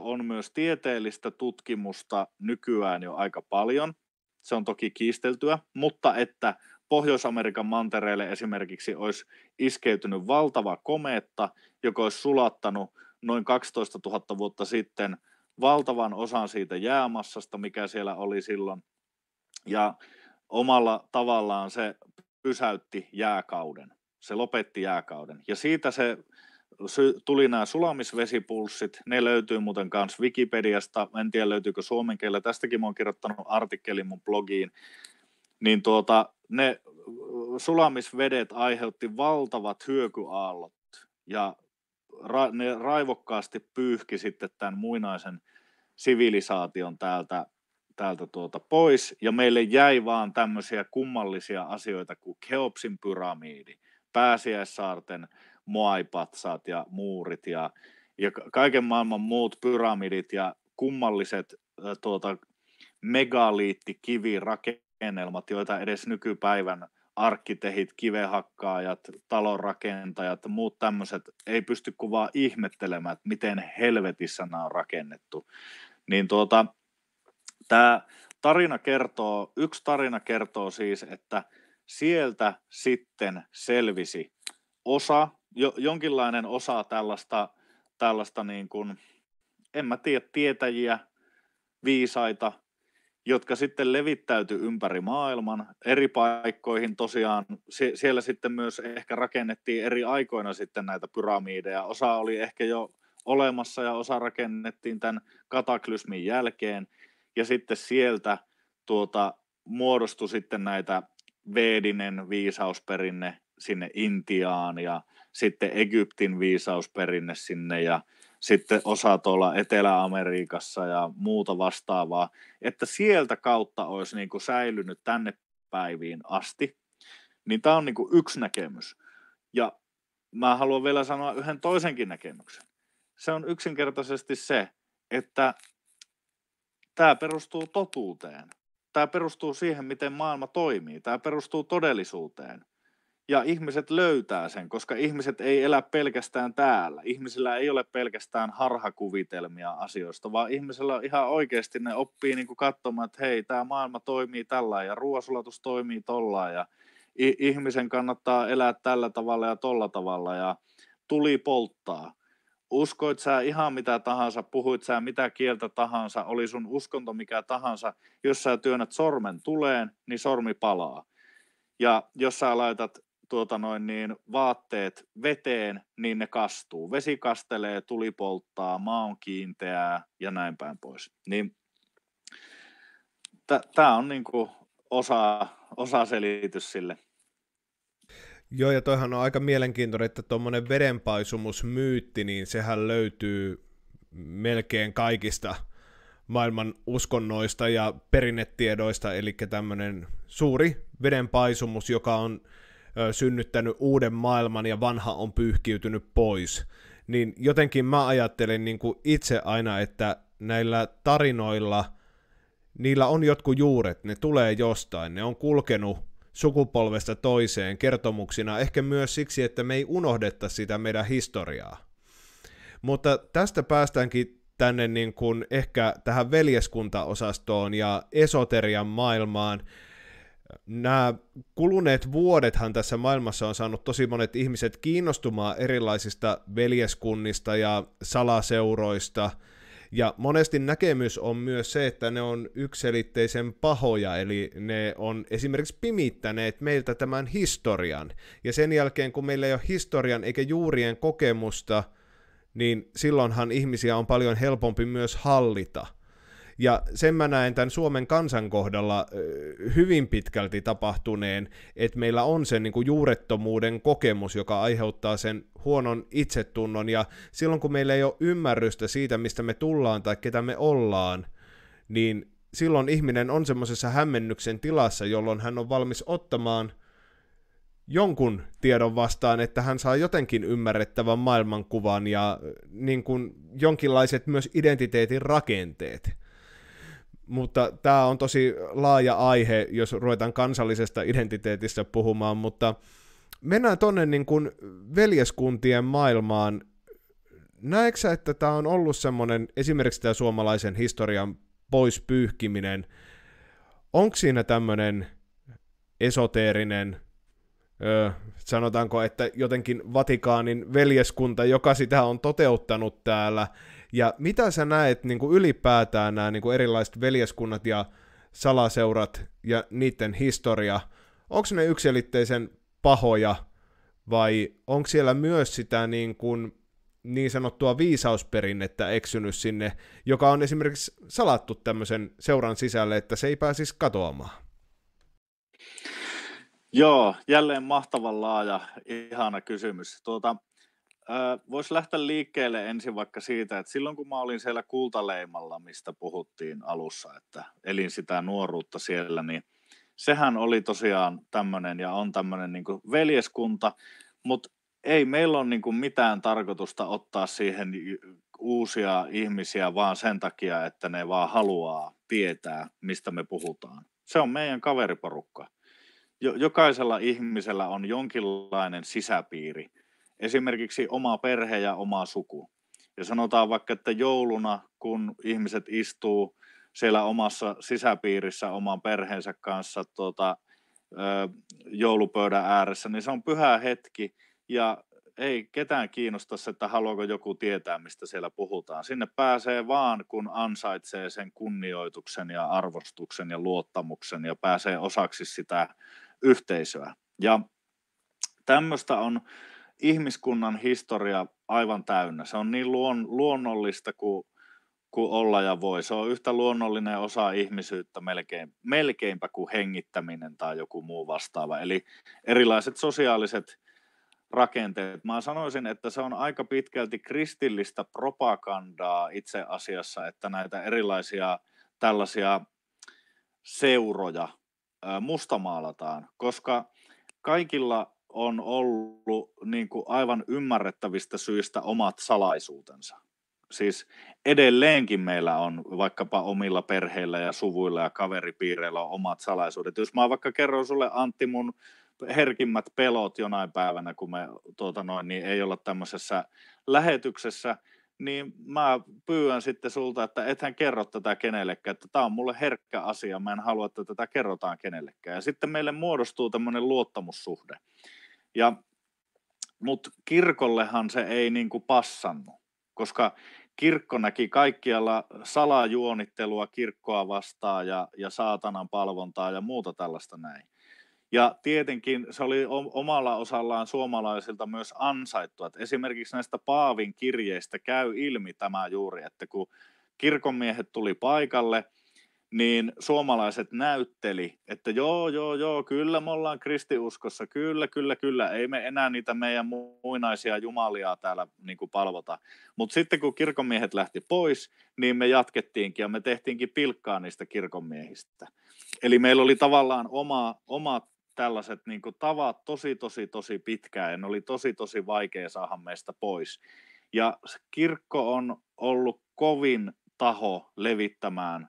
on myös tieteellistä tutkimusta nykyään jo aika paljon. Se on toki kiisteltyä, mutta että Pohjois-Amerikan mantereelle esimerkiksi olisi iskeytynyt valtava komeetta, joka olisi sulattanut noin 12 000 vuotta sitten valtavan osan siitä jäämassasta, mikä siellä oli silloin. Ja omalla tavallaan se pysäytti jääkauden. Se lopetti jääkauden. Ja siitä se tuli nämä sulamisvesipulssit, ne löytyy muuten myös Wikipediasta, en tiedä löytyykö suomen kielellä, tästäkin mä oon kirjoittanut artikkelin mun blogiin, niin tuota, ne sulamisvedet aiheutti valtavat hyökyaallot ja ra- ne raivokkaasti pyyhki sitten tämän muinaisen sivilisaation täältä, täältä tuota pois ja meille jäi vaan tämmöisiä kummallisia asioita kuin Keopsin pyramiidi, Pääsiäissaarten moaipatsaat ja muurit ja, ja kaiken maailman muut pyramidit ja kummalliset äh, tuota, megaliittikivirakennelmat, joita edes nykypäivän arkkitehit, kivehakkaajat, talonrakentajat ja muut tämmöiset ei pysty kuvaa ihmettelemään, että miten helvetissä nämä on rakennettu. Niin tuota, tämä tarina kertoo, yksi tarina kertoo siis, että sieltä sitten selvisi osa jo, jonkinlainen osa tällaista, tällaista niin kuin, en mä tiedä, tietäjiä, viisaita, jotka sitten levittäytyi ympäri maailman eri paikkoihin tosiaan. Sie- siellä sitten myös ehkä rakennettiin eri aikoina sitten näitä pyramideja. Osa oli ehkä jo olemassa ja osa rakennettiin tämän kataklysmin jälkeen. Ja sitten sieltä tuota, muodostui sitten näitä veedinen viisausperinne sinne Intiaan ja sitten Egyptin viisausperinne sinne ja sitten osa tuolla Etelä-Amerikassa ja muuta vastaavaa, että sieltä kautta olisi niin kuin säilynyt tänne päiviin asti, niin tämä on niin kuin yksi näkemys. Ja mä haluan vielä sanoa yhden toisenkin näkemyksen. Se on yksinkertaisesti se, että tämä perustuu totuuteen. Tämä perustuu siihen, miten maailma toimii. Tämä perustuu todellisuuteen ja ihmiset löytää sen, koska ihmiset ei elä pelkästään täällä. Ihmisillä ei ole pelkästään harhakuvitelmia asioista, vaan ihmisellä on ihan oikeasti ne oppii niin kuin katsomaan, että hei, tämä maailma toimii tällä ja ruoasulatus toimii tolla ja ihmisen kannattaa elää tällä tavalla ja tolla tavalla ja tuli polttaa. Uskoit sä ihan mitä tahansa, puhuit sä mitä kieltä tahansa, oli sun uskonto mikä tahansa, jos sä työnnät sormen tuleen, niin sormi palaa. Ja jos sä laitat tuota noin niin, vaatteet veteen, niin ne kastuu. Vesi kastelee, tuli polttaa, maa on kiinteää ja näin päin pois. Niin tämä on niin kuin osa, osa selitys sille. Joo, ja toihan on aika mielenkiintoinen, että tuommoinen vedenpaisumusmyytti, niin sehän löytyy melkein kaikista maailman uskonnoista ja perinnetiedoista, eli tämmöinen suuri vedenpaisumus, joka on synnyttänyt uuden maailman ja vanha on pyyhkiytynyt pois. Niin jotenkin mä ajattelin niin kuin itse aina, että näillä tarinoilla, niillä on jotkut juuret, ne tulee jostain, ne on kulkenut sukupolvesta toiseen kertomuksina, ehkä myös siksi, että me ei unohdetta sitä meidän historiaa. Mutta tästä päästäänkin tänne niin kuin ehkä tähän veljeskuntaosastoon ja esoterian maailmaan, nämä kuluneet vuodethan tässä maailmassa on saanut tosi monet ihmiset kiinnostumaan erilaisista veljeskunnista ja salaseuroista, ja monesti näkemys on myös se, että ne on ykselitteisen pahoja, eli ne on esimerkiksi pimittäneet meiltä tämän historian. Ja sen jälkeen, kun meillä ei ole historian eikä juurien kokemusta, niin silloinhan ihmisiä on paljon helpompi myös hallita – ja sen mä näen tämän Suomen kansan kohdalla hyvin pitkälti tapahtuneen, että meillä on se niin kuin juurettomuuden kokemus, joka aiheuttaa sen huonon itsetunnon, ja silloin kun meillä ei ole ymmärrystä siitä, mistä me tullaan tai ketä me ollaan, niin silloin ihminen on semmoisessa hämmennyksen tilassa, jolloin hän on valmis ottamaan jonkun tiedon vastaan, että hän saa jotenkin ymmärrettävän maailmankuvan ja niin kuin jonkinlaiset myös identiteetin rakenteet mutta tämä on tosi laaja aihe, jos ruvetaan kansallisesta identiteetistä puhumaan, mutta mennään tuonne niin veljeskuntien maailmaan. Näetkö sä, että tämä on ollut semmoinen, esimerkiksi tämä suomalaisen historian pois pyyhkiminen, onko siinä tämmöinen esoteerinen, ö, sanotaanko, että jotenkin Vatikaanin veljeskunta, joka sitä on toteuttanut täällä, ja mitä sä näet niin kuin ylipäätään nämä niin kuin erilaiset veljeskunnat ja salaseurat ja niiden historia, onko ne yksilitteisen pahoja vai onko siellä myös sitä niin kuin niin sanottua viisausperinnettä eksynyt sinne, joka on esimerkiksi salattu tämmöisen seuran sisälle, että se ei pääsisi katoamaan. Joo, jälleen mahtavan laaja, ihana kysymys. Tuota, Voisi lähteä liikkeelle ensin vaikka siitä, että silloin kun mä olin siellä kultaleimalla, mistä puhuttiin alussa, että elin sitä nuoruutta siellä, niin sehän oli tosiaan tämmöinen ja on tämmöinen niin veljeskunta, mutta ei meillä ole niin mitään tarkoitusta ottaa siihen uusia ihmisiä vaan sen takia, että ne vaan haluaa tietää, mistä me puhutaan. Se on meidän kaveriporukka. Jokaisella ihmisellä on jonkinlainen sisäpiiri – esimerkiksi oma perhe ja oma suku. Ja sanotaan vaikka, että jouluna, kun ihmiset istuu siellä omassa sisäpiirissä oman perheensä kanssa tuota, joulupöydän ääressä, niin se on pyhä hetki ja ei ketään kiinnosta se, että haluaako joku tietää, mistä siellä puhutaan. Sinne pääsee vaan, kun ansaitsee sen kunnioituksen ja arvostuksen ja luottamuksen ja pääsee osaksi sitä yhteisöä. Ja tämmöistä on ihmiskunnan historia aivan täynnä. Se on niin luon, luonnollista kuin, kuin olla ja voi. Se on yhtä luonnollinen osa ihmisyyttä melkein, melkeinpä kuin hengittäminen tai joku muu vastaava. Eli erilaiset sosiaaliset rakenteet. Mä sanoisin, että se on aika pitkälti kristillistä propagandaa itse asiassa, että näitä erilaisia tällaisia seuroja mustamaalataan, koska kaikilla on ollut niin kuin aivan ymmärrettävistä syistä omat salaisuutensa. Siis edelleenkin meillä on vaikkapa omilla perheillä ja suvuilla ja kaveripiireillä on omat salaisuudet. Jos mä vaikka kerron sulle Antti mun herkimmät pelot jonain päivänä, kun me tuota noin, niin ei olla tämmöisessä lähetyksessä, niin mä pyydän sitten sulta, että ethän kerro tätä kenellekään, että tämä on mulle herkkä asia, mä en halua, että tätä kerrotaan kenellekään. Ja sitten meille muodostuu tämmöinen luottamussuhde. Ja, mutta kirkollehan se ei niin kuin passannut, koska kirkko näki kaikkialla salajuonittelua kirkkoa vastaan ja, ja saatanan palvontaa ja muuta tällaista näin. Ja tietenkin se oli omalla osallaan suomalaisilta myös ansaittu, Että esimerkiksi näistä Paavin kirjeistä käy ilmi tämä juuri, että kun kirkonmiehet tuli paikalle – niin suomalaiset näytteli, että joo, joo, joo, kyllä me ollaan kristiuskossa, kyllä, kyllä, kyllä, ei me enää niitä meidän muinaisia jumalia täällä niin kuin palvota. Mutta sitten kun kirkonmiehet lähti pois, niin me jatkettiinkin ja me tehtiinkin pilkkaa niistä kirkonmiehistä. Eli meillä oli tavallaan oma, oma tällaiset niin kuin tavat tosi, tosi, tosi pitkään ja ne oli tosi, tosi vaikea saada meistä pois. Ja kirkko on ollut kovin taho levittämään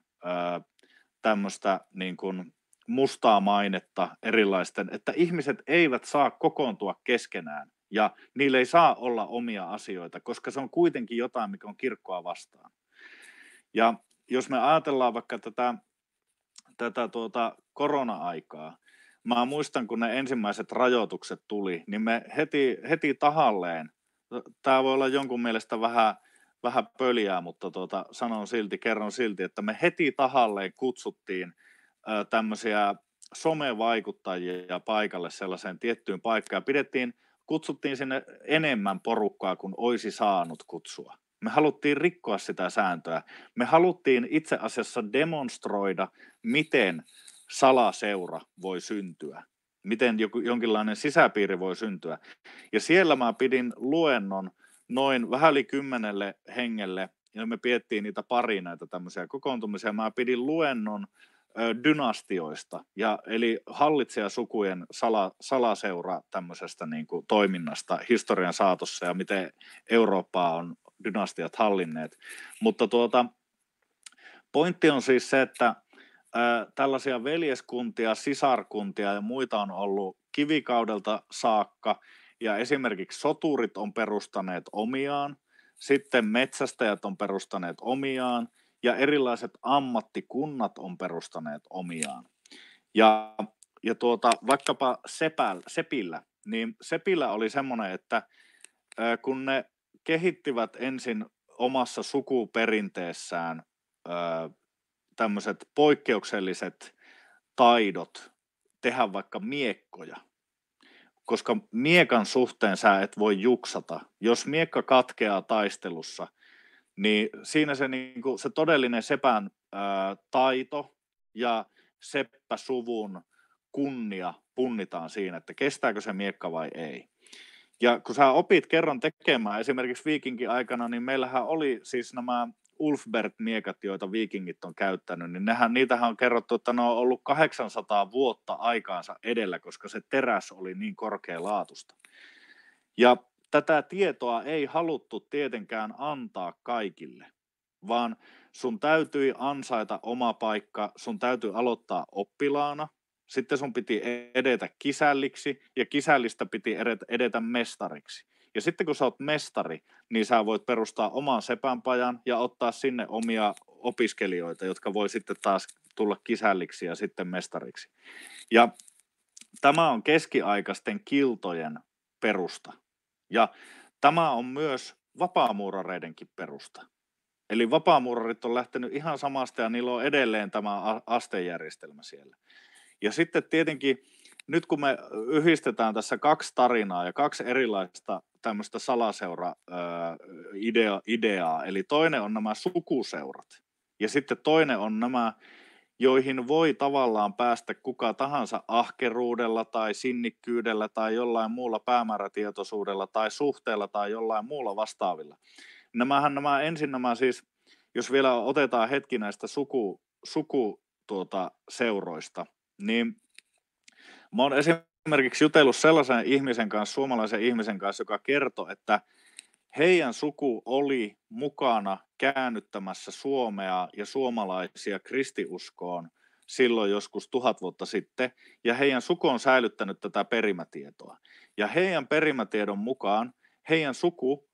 tämmöistä niin kuin mustaa mainetta erilaisten, että ihmiset eivät saa kokoontua keskenään ja niillä ei saa olla omia asioita, koska se on kuitenkin jotain, mikä on kirkkoa vastaan. Ja jos me ajatellaan vaikka tätä, tätä tuota korona-aikaa, mä muistan, kun ne ensimmäiset rajoitukset tuli, niin me heti, heti tahalleen, tämä voi olla jonkun mielestä vähän – vähän pöliää, mutta tuota, sanon silti, kerron silti, että me heti tahalleen kutsuttiin ö, tämmöisiä somevaikuttajia paikalle sellaiseen tiettyyn paikkaan. Pidettiin, kutsuttiin sinne enemmän porukkaa kuin olisi saanut kutsua. Me haluttiin rikkoa sitä sääntöä. Me haluttiin itse asiassa demonstroida, miten salaseura voi syntyä, miten joku, jonkinlainen sisäpiiri voi syntyä. Ja siellä mä pidin luennon noin vähän yli kymmenelle hengelle, ja me piettiin niitä pari näitä tämmöisiä kokoontumisia. Mä pidin luennon dynastioista, ja, eli hallitsijasukujen sala, salaseura tämmöisestä niin kuin, toiminnasta historian saatossa ja miten Eurooppaa on dynastiat hallinneet. Mutta tuota, pointti on siis se, että ö, tällaisia veljeskuntia, sisarkuntia ja muita on ollut kivikaudelta saakka – ja esimerkiksi soturit on perustaneet omiaan, sitten metsästäjät on perustaneet omiaan ja erilaiset ammattikunnat on perustaneet omiaan. Ja, ja tuota, vaikkapa sepäl Sepillä, niin Sepillä oli semmoinen, että kun ne kehittivät ensin omassa sukuperinteessään tämmöiset poikkeukselliset taidot tehdä vaikka miekkoja – koska miekan suhteen sä et voi juksata. Jos miekka katkeaa taistelussa, niin siinä se, niin kuin, se todellinen sepän ää, taito ja seppäsuvun kunnia punnitaan siinä, että kestääkö se miekka vai ei. Ja kun sä opit kerran tekemään, esimerkiksi viikinkin aikana, niin meillähän oli siis nämä Ulfbert-miekat, joita viikingit on käyttänyt, niin nehän, niitähän on kerrottu, että ne on ollut 800 vuotta aikaansa edellä, koska se teräs oli niin korkealaatusta. Ja tätä tietoa ei haluttu tietenkään antaa kaikille, vaan sun täytyi ansaita oma paikka, sun täytyy aloittaa oppilaana, sitten sun piti edetä kisälliksi ja kisällistä piti edetä mestariksi. Ja sitten kun sä oot mestari, niin sä voit perustaa oman sepänpajan ja ottaa sinne omia opiskelijoita, jotka voi sitten taas tulla kisälliksi ja sitten mestariksi. Ja tämä on keskiaikaisten kiltojen perusta. Ja tämä on myös vapaamuurareidenkin perusta. Eli vapaamuurarit on lähtenyt ihan samasta ja niillä on edelleen tämä astejärjestelmä siellä. Ja sitten tietenkin nyt kun me yhdistetään tässä kaksi tarinaa ja kaksi erilaista tämmöistä salaseura-ideaa. Eli toinen on nämä sukuseurat ja sitten toinen on nämä, joihin voi tavallaan päästä kuka tahansa ahkeruudella tai sinnikkyydellä tai jollain muulla päämäärätietoisuudella tai suhteella tai jollain muulla vastaavilla. Nämähän nämä ensin nämä siis, jos vielä otetaan hetki näistä suku, suku tuota, seuroista, niin mä oon esimerkiksi esimerkiksi jutellut sellaisen ihmisen kanssa, suomalaisen ihmisen kanssa, joka kertoi, että heidän suku oli mukana käännyttämässä Suomea ja suomalaisia kristiuskoon silloin joskus tuhat vuotta sitten, ja heidän suku on säilyttänyt tätä perimätietoa. Ja heidän perimätiedon mukaan heidän suku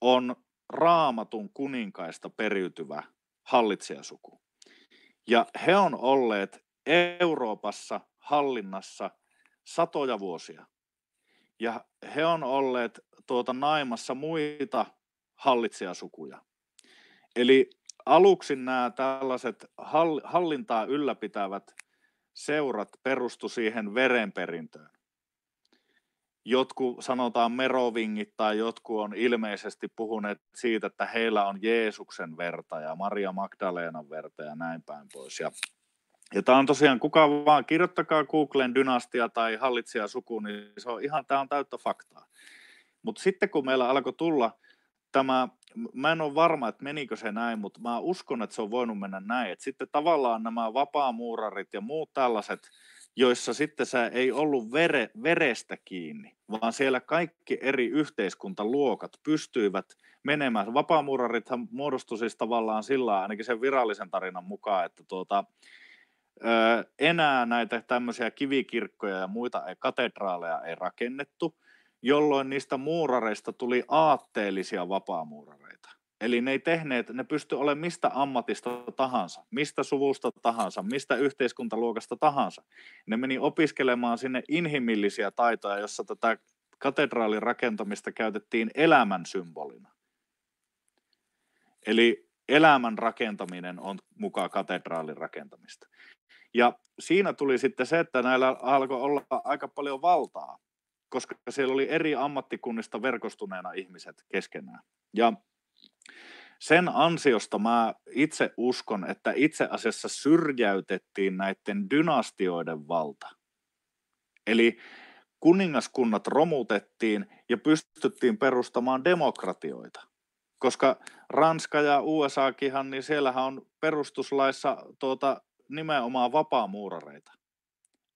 on raamatun kuninkaista periytyvä hallitsijasuku. Ja he on olleet Euroopassa hallinnassa – satoja vuosia. Ja he on olleet tuota naimassa muita hallitsijasukuja. Eli aluksi nämä tällaiset hallintaa ylläpitävät seurat perustu siihen verenperintöön. Jotkut sanotaan merovingit tai jotkut on ilmeisesti puhuneet siitä, että heillä on Jeesuksen verta ja Maria Magdalenan verta ja näin päin pois. Ja ja tämä on tosiaan, kuka vaan kirjoittakaa Googlen dynastia tai suku, niin se on ihan, tämä on täyttä faktaa. Mutta sitten kun meillä alkoi tulla tämä, mä en ole varma, että menikö se näin, mutta mä uskon, että se on voinut mennä näin. Et sitten tavallaan nämä vapaamuurarit ja muut tällaiset, joissa sitten se ei ollut vere, verestä kiinni, vaan siellä kaikki eri yhteiskuntaluokat pystyivät menemään. Vapaamuurarithan muodostui siis tavallaan sillä ainakin sen virallisen tarinan mukaan, että tuota, enää näitä tämmöisiä kivikirkkoja ja muita ei, katedraaleja ei rakennettu, jolloin niistä muurareista tuli aatteellisia vapaamuurareita. Eli ne ei tehneet, ne pysty olemaan mistä ammatista tahansa, mistä suvusta tahansa, mistä yhteiskuntaluokasta tahansa. Ne meni opiskelemaan sinne inhimillisiä taitoja, jossa tätä katedraalin rakentamista käytettiin elämän symbolina. Eli elämän rakentaminen on mukaan katedraalin rakentamista. Ja siinä tuli sitten se, että näillä alkoi olla aika paljon valtaa, koska siellä oli eri ammattikunnista verkostuneena ihmiset keskenään. Ja sen ansiosta mä itse uskon, että itse asiassa syrjäytettiin näiden dynastioiden valta. Eli kuningaskunnat romutettiin ja pystyttiin perustamaan demokratioita. Koska Ranska ja USAkinhan, niin siellähän on perustuslaissa tuota, nimenomaan vapaamuurareita.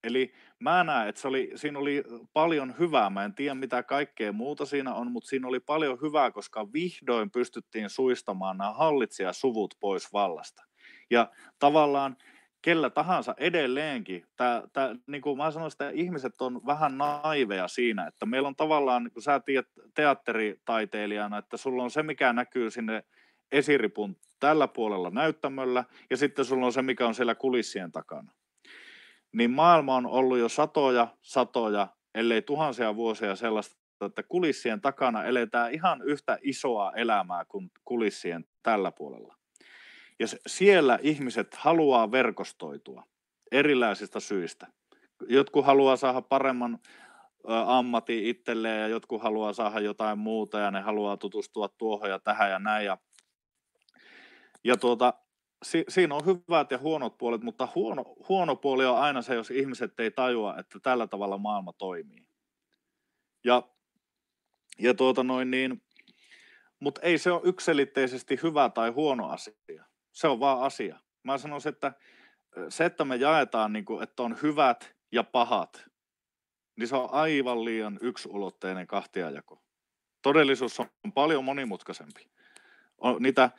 Eli mä näen, että se oli, siinä oli paljon hyvää. Mä en tiedä, mitä kaikkea muuta siinä on, mutta siinä oli paljon hyvää, koska vihdoin pystyttiin suistamaan nämä hallitsijasuvut pois vallasta. Ja tavallaan kellä tahansa edelleenkin, tää, tää, niin kuin mä sanoin, että ihmiset on vähän naiveja siinä, että meillä on tavallaan, kun sä tiedät teatteritaiteilijana, että sulla on se, mikä näkyy sinne esiripun tällä puolella näyttämöllä ja sitten sulla on se, mikä on siellä kulissien takana. Niin maailma on ollut jo satoja, satoja, ellei tuhansia vuosia sellaista, että kulissien takana eletään ihan yhtä isoa elämää kuin kulissien tällä puolella. Ja siellä ihmiset haluaa verkostoitua erilaisista syistä. Jotkut haluaa saada paremman ammatin itselleen ja jotkut haluaa saada jotain muuta ja ne haluaa tutustua tuohon ja tähän ja näin. Ja ja tuota, si, siinä on hyvät ja huonot puolet, mutta huono, huono puoli on aina se, jos ihmiset ei tajua, että tällä tavalla maailma toimii. Ja, ja tuota noin niin, mutta ei se ole ykselitteisesti hyvä tai huono asia. Se on vaan asia. Mä sanoisin, että se, että me jaetaan, niin kuin, että on hyvät ja pahat, niin se on aivan liian yksulotteinen kahtiajako. Todellisuus on paljon monimutkaisempi. On, niitä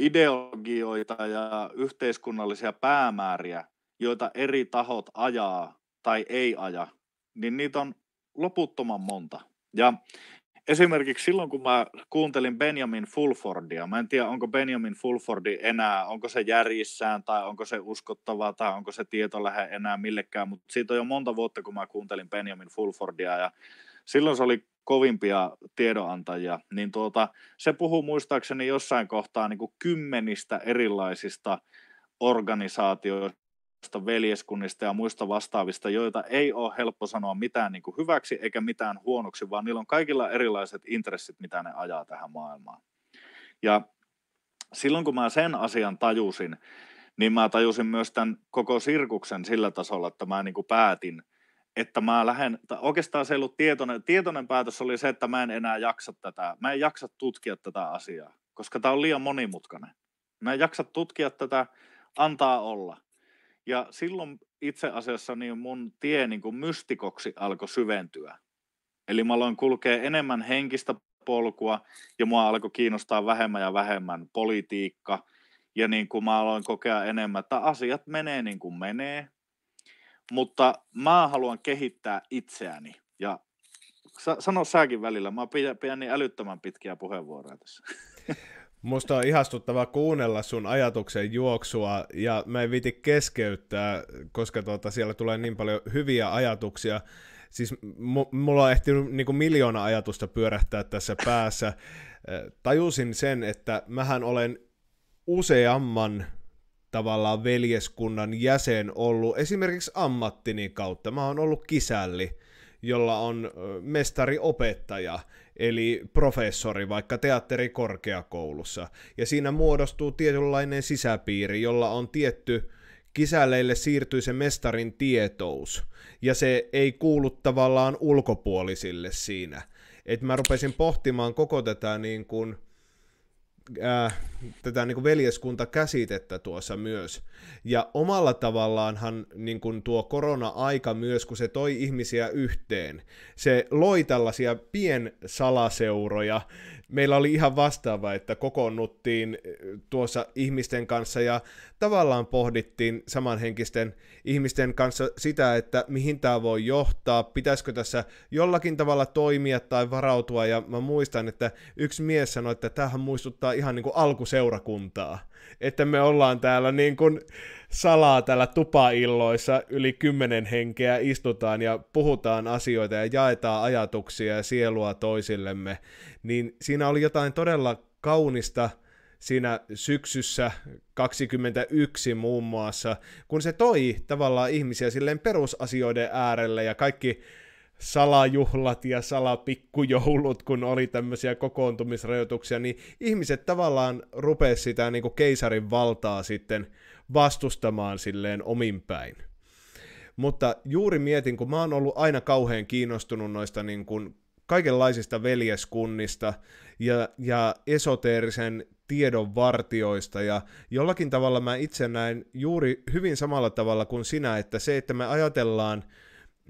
ideologioita ja yhteiskunnallisia päämääriä, joita eri tahot ajaa tai ei aja, niin niitä on loputtoman monta. Ja esimerkiksi silloin, kun mä kuuntelin Benjamin Fulfordia, mä en tiedä, onko Benjamin Fulfordi enää, onko se järjissään tai onko se uskottavaa tai onko se tietolähe enää millekään, mutta siitä on jo monta vuotta, kun mä kuuntelin Benjamin Fulfordia ja silloin se oli kovimpia tiedonantajia, niin tuota, se puhuu muistaakseni jossain kohtaa niin kuin kymmenistä erilaisista organisaatioista, veljeskunnista ja muista vastaavista, joita ei ole helppo sanoa mitään niin kuin hyväksi eikä mitään huonoksi, vaan niillä on kaikilla erilaiset intressit, mitä ne ajaa tähän maailmaan. Ja silloin kun mä sen asian tajusin, niin mä tajusin myös tämän koko sirkuksen sillä tasolla, että mä niin kuin päätin, että mä lähden, oikeastaan se ei ollut tietoinen, tietoinen päätös oli se, että mä en enää jaksa tätä, mä en jaksa tutkia tätä asiaa, koska tämä on liian monimutkainen. Mä en jaksa tutkia tätä, antaa olla. Ja silloin itse asiassa niin mun tie niin kuin mystikoksi alkoi syventyä. Eli mä aloin kulkea enemmän henkistä polkua ja mua alkoi kiinnostaa vähemmän ja vähemmän politiikka. Ja niin kuin mä aloin kokea enemmän, että asiat menee niin kuin menee. Mutta mä haluan kehittää itseäni ja sano säkin välillä, mä pidän, pidän niin älyttömän pitkiä puheenvuoroja tässä. Musta on ihastuttava kuunnella sun ajatuksen juoksua ja mä en viti keskeyttää, koska tuota, siellä tulee niin paljon hyviä ajatuksia. Siis m- mulla on ehtinyt niin kuin miljoona ajatusta pyörähtää tässä päässä. Äh, tajusin sen, että mähän olen useamman tavallaan veljeskunnan jäsen ollut esimerkiksi ammattini kautta. Mä oon ollut kisälli, jolla on mestariopettaja, eli professori vaikka teatterikorkeakoulussa. Ja siinä muodostuu tietynlainen sisäpiiri, jolla on tietty kisälleille siirtyy se mestarin tietous, ja se ei kuulu tavallaan ulkopuolisille siinä. Et mä rupesin pohtimaan koko tätä niin kuin, äh, tätä niin veljeskuntakäsitettä tuossa myös. Ja omalla tavallaanhan niin kuin tuo korona-aika myös, kun se toi ihmisiä yhteen, se loi tällaisia piensalaseuroja. Meillä oli ihan vastaava, että kokoonnuttiin äh, tuossa ihmisten kanssa ja tavallaan pohdittiin samanhenkisten ihmisten kanssa sitä, että mihin tämä voi johtaa, pitäisikö tässä jollakin tavalla toimia tai varautua. Ja mä muistan, että yksi mies sanoi, että tähän muistuttaa ihan niin kuin alkuseurakuntaa. Että me ollaan täällä niin kuin salaa täällä tupailloissa yli kymmenen henkeä istutaan ja puhutaan asioita ja jaetaan ajatuksia ja sielua toisillemme. Niin siinä oli jotain todella kaunista siinä syksyssä 21 muun muassa, kun se toi tavallaan ihmisiä silleen perusasioiden äärelle ja kaikki salajuhlat ja salapikkujoulut, kun oli tämmöisiä kokoontumisrajoituksia, niin ihmiset tavallaan rupesi sitä niin kuin keisarin valtaa sitten vastustamaan silleen omin päin. Mutta juuri mietin, kun mä oon ollut aina kauhean kiinnostunut noista niin kuin kaikenlaisista veljeskunnista ja, ja esoteerisen tiedon vartioista ja jollakin tavalla mä itse näen juuri hyvin samalla tavalla kuin sinä, että se, että me ajatellaan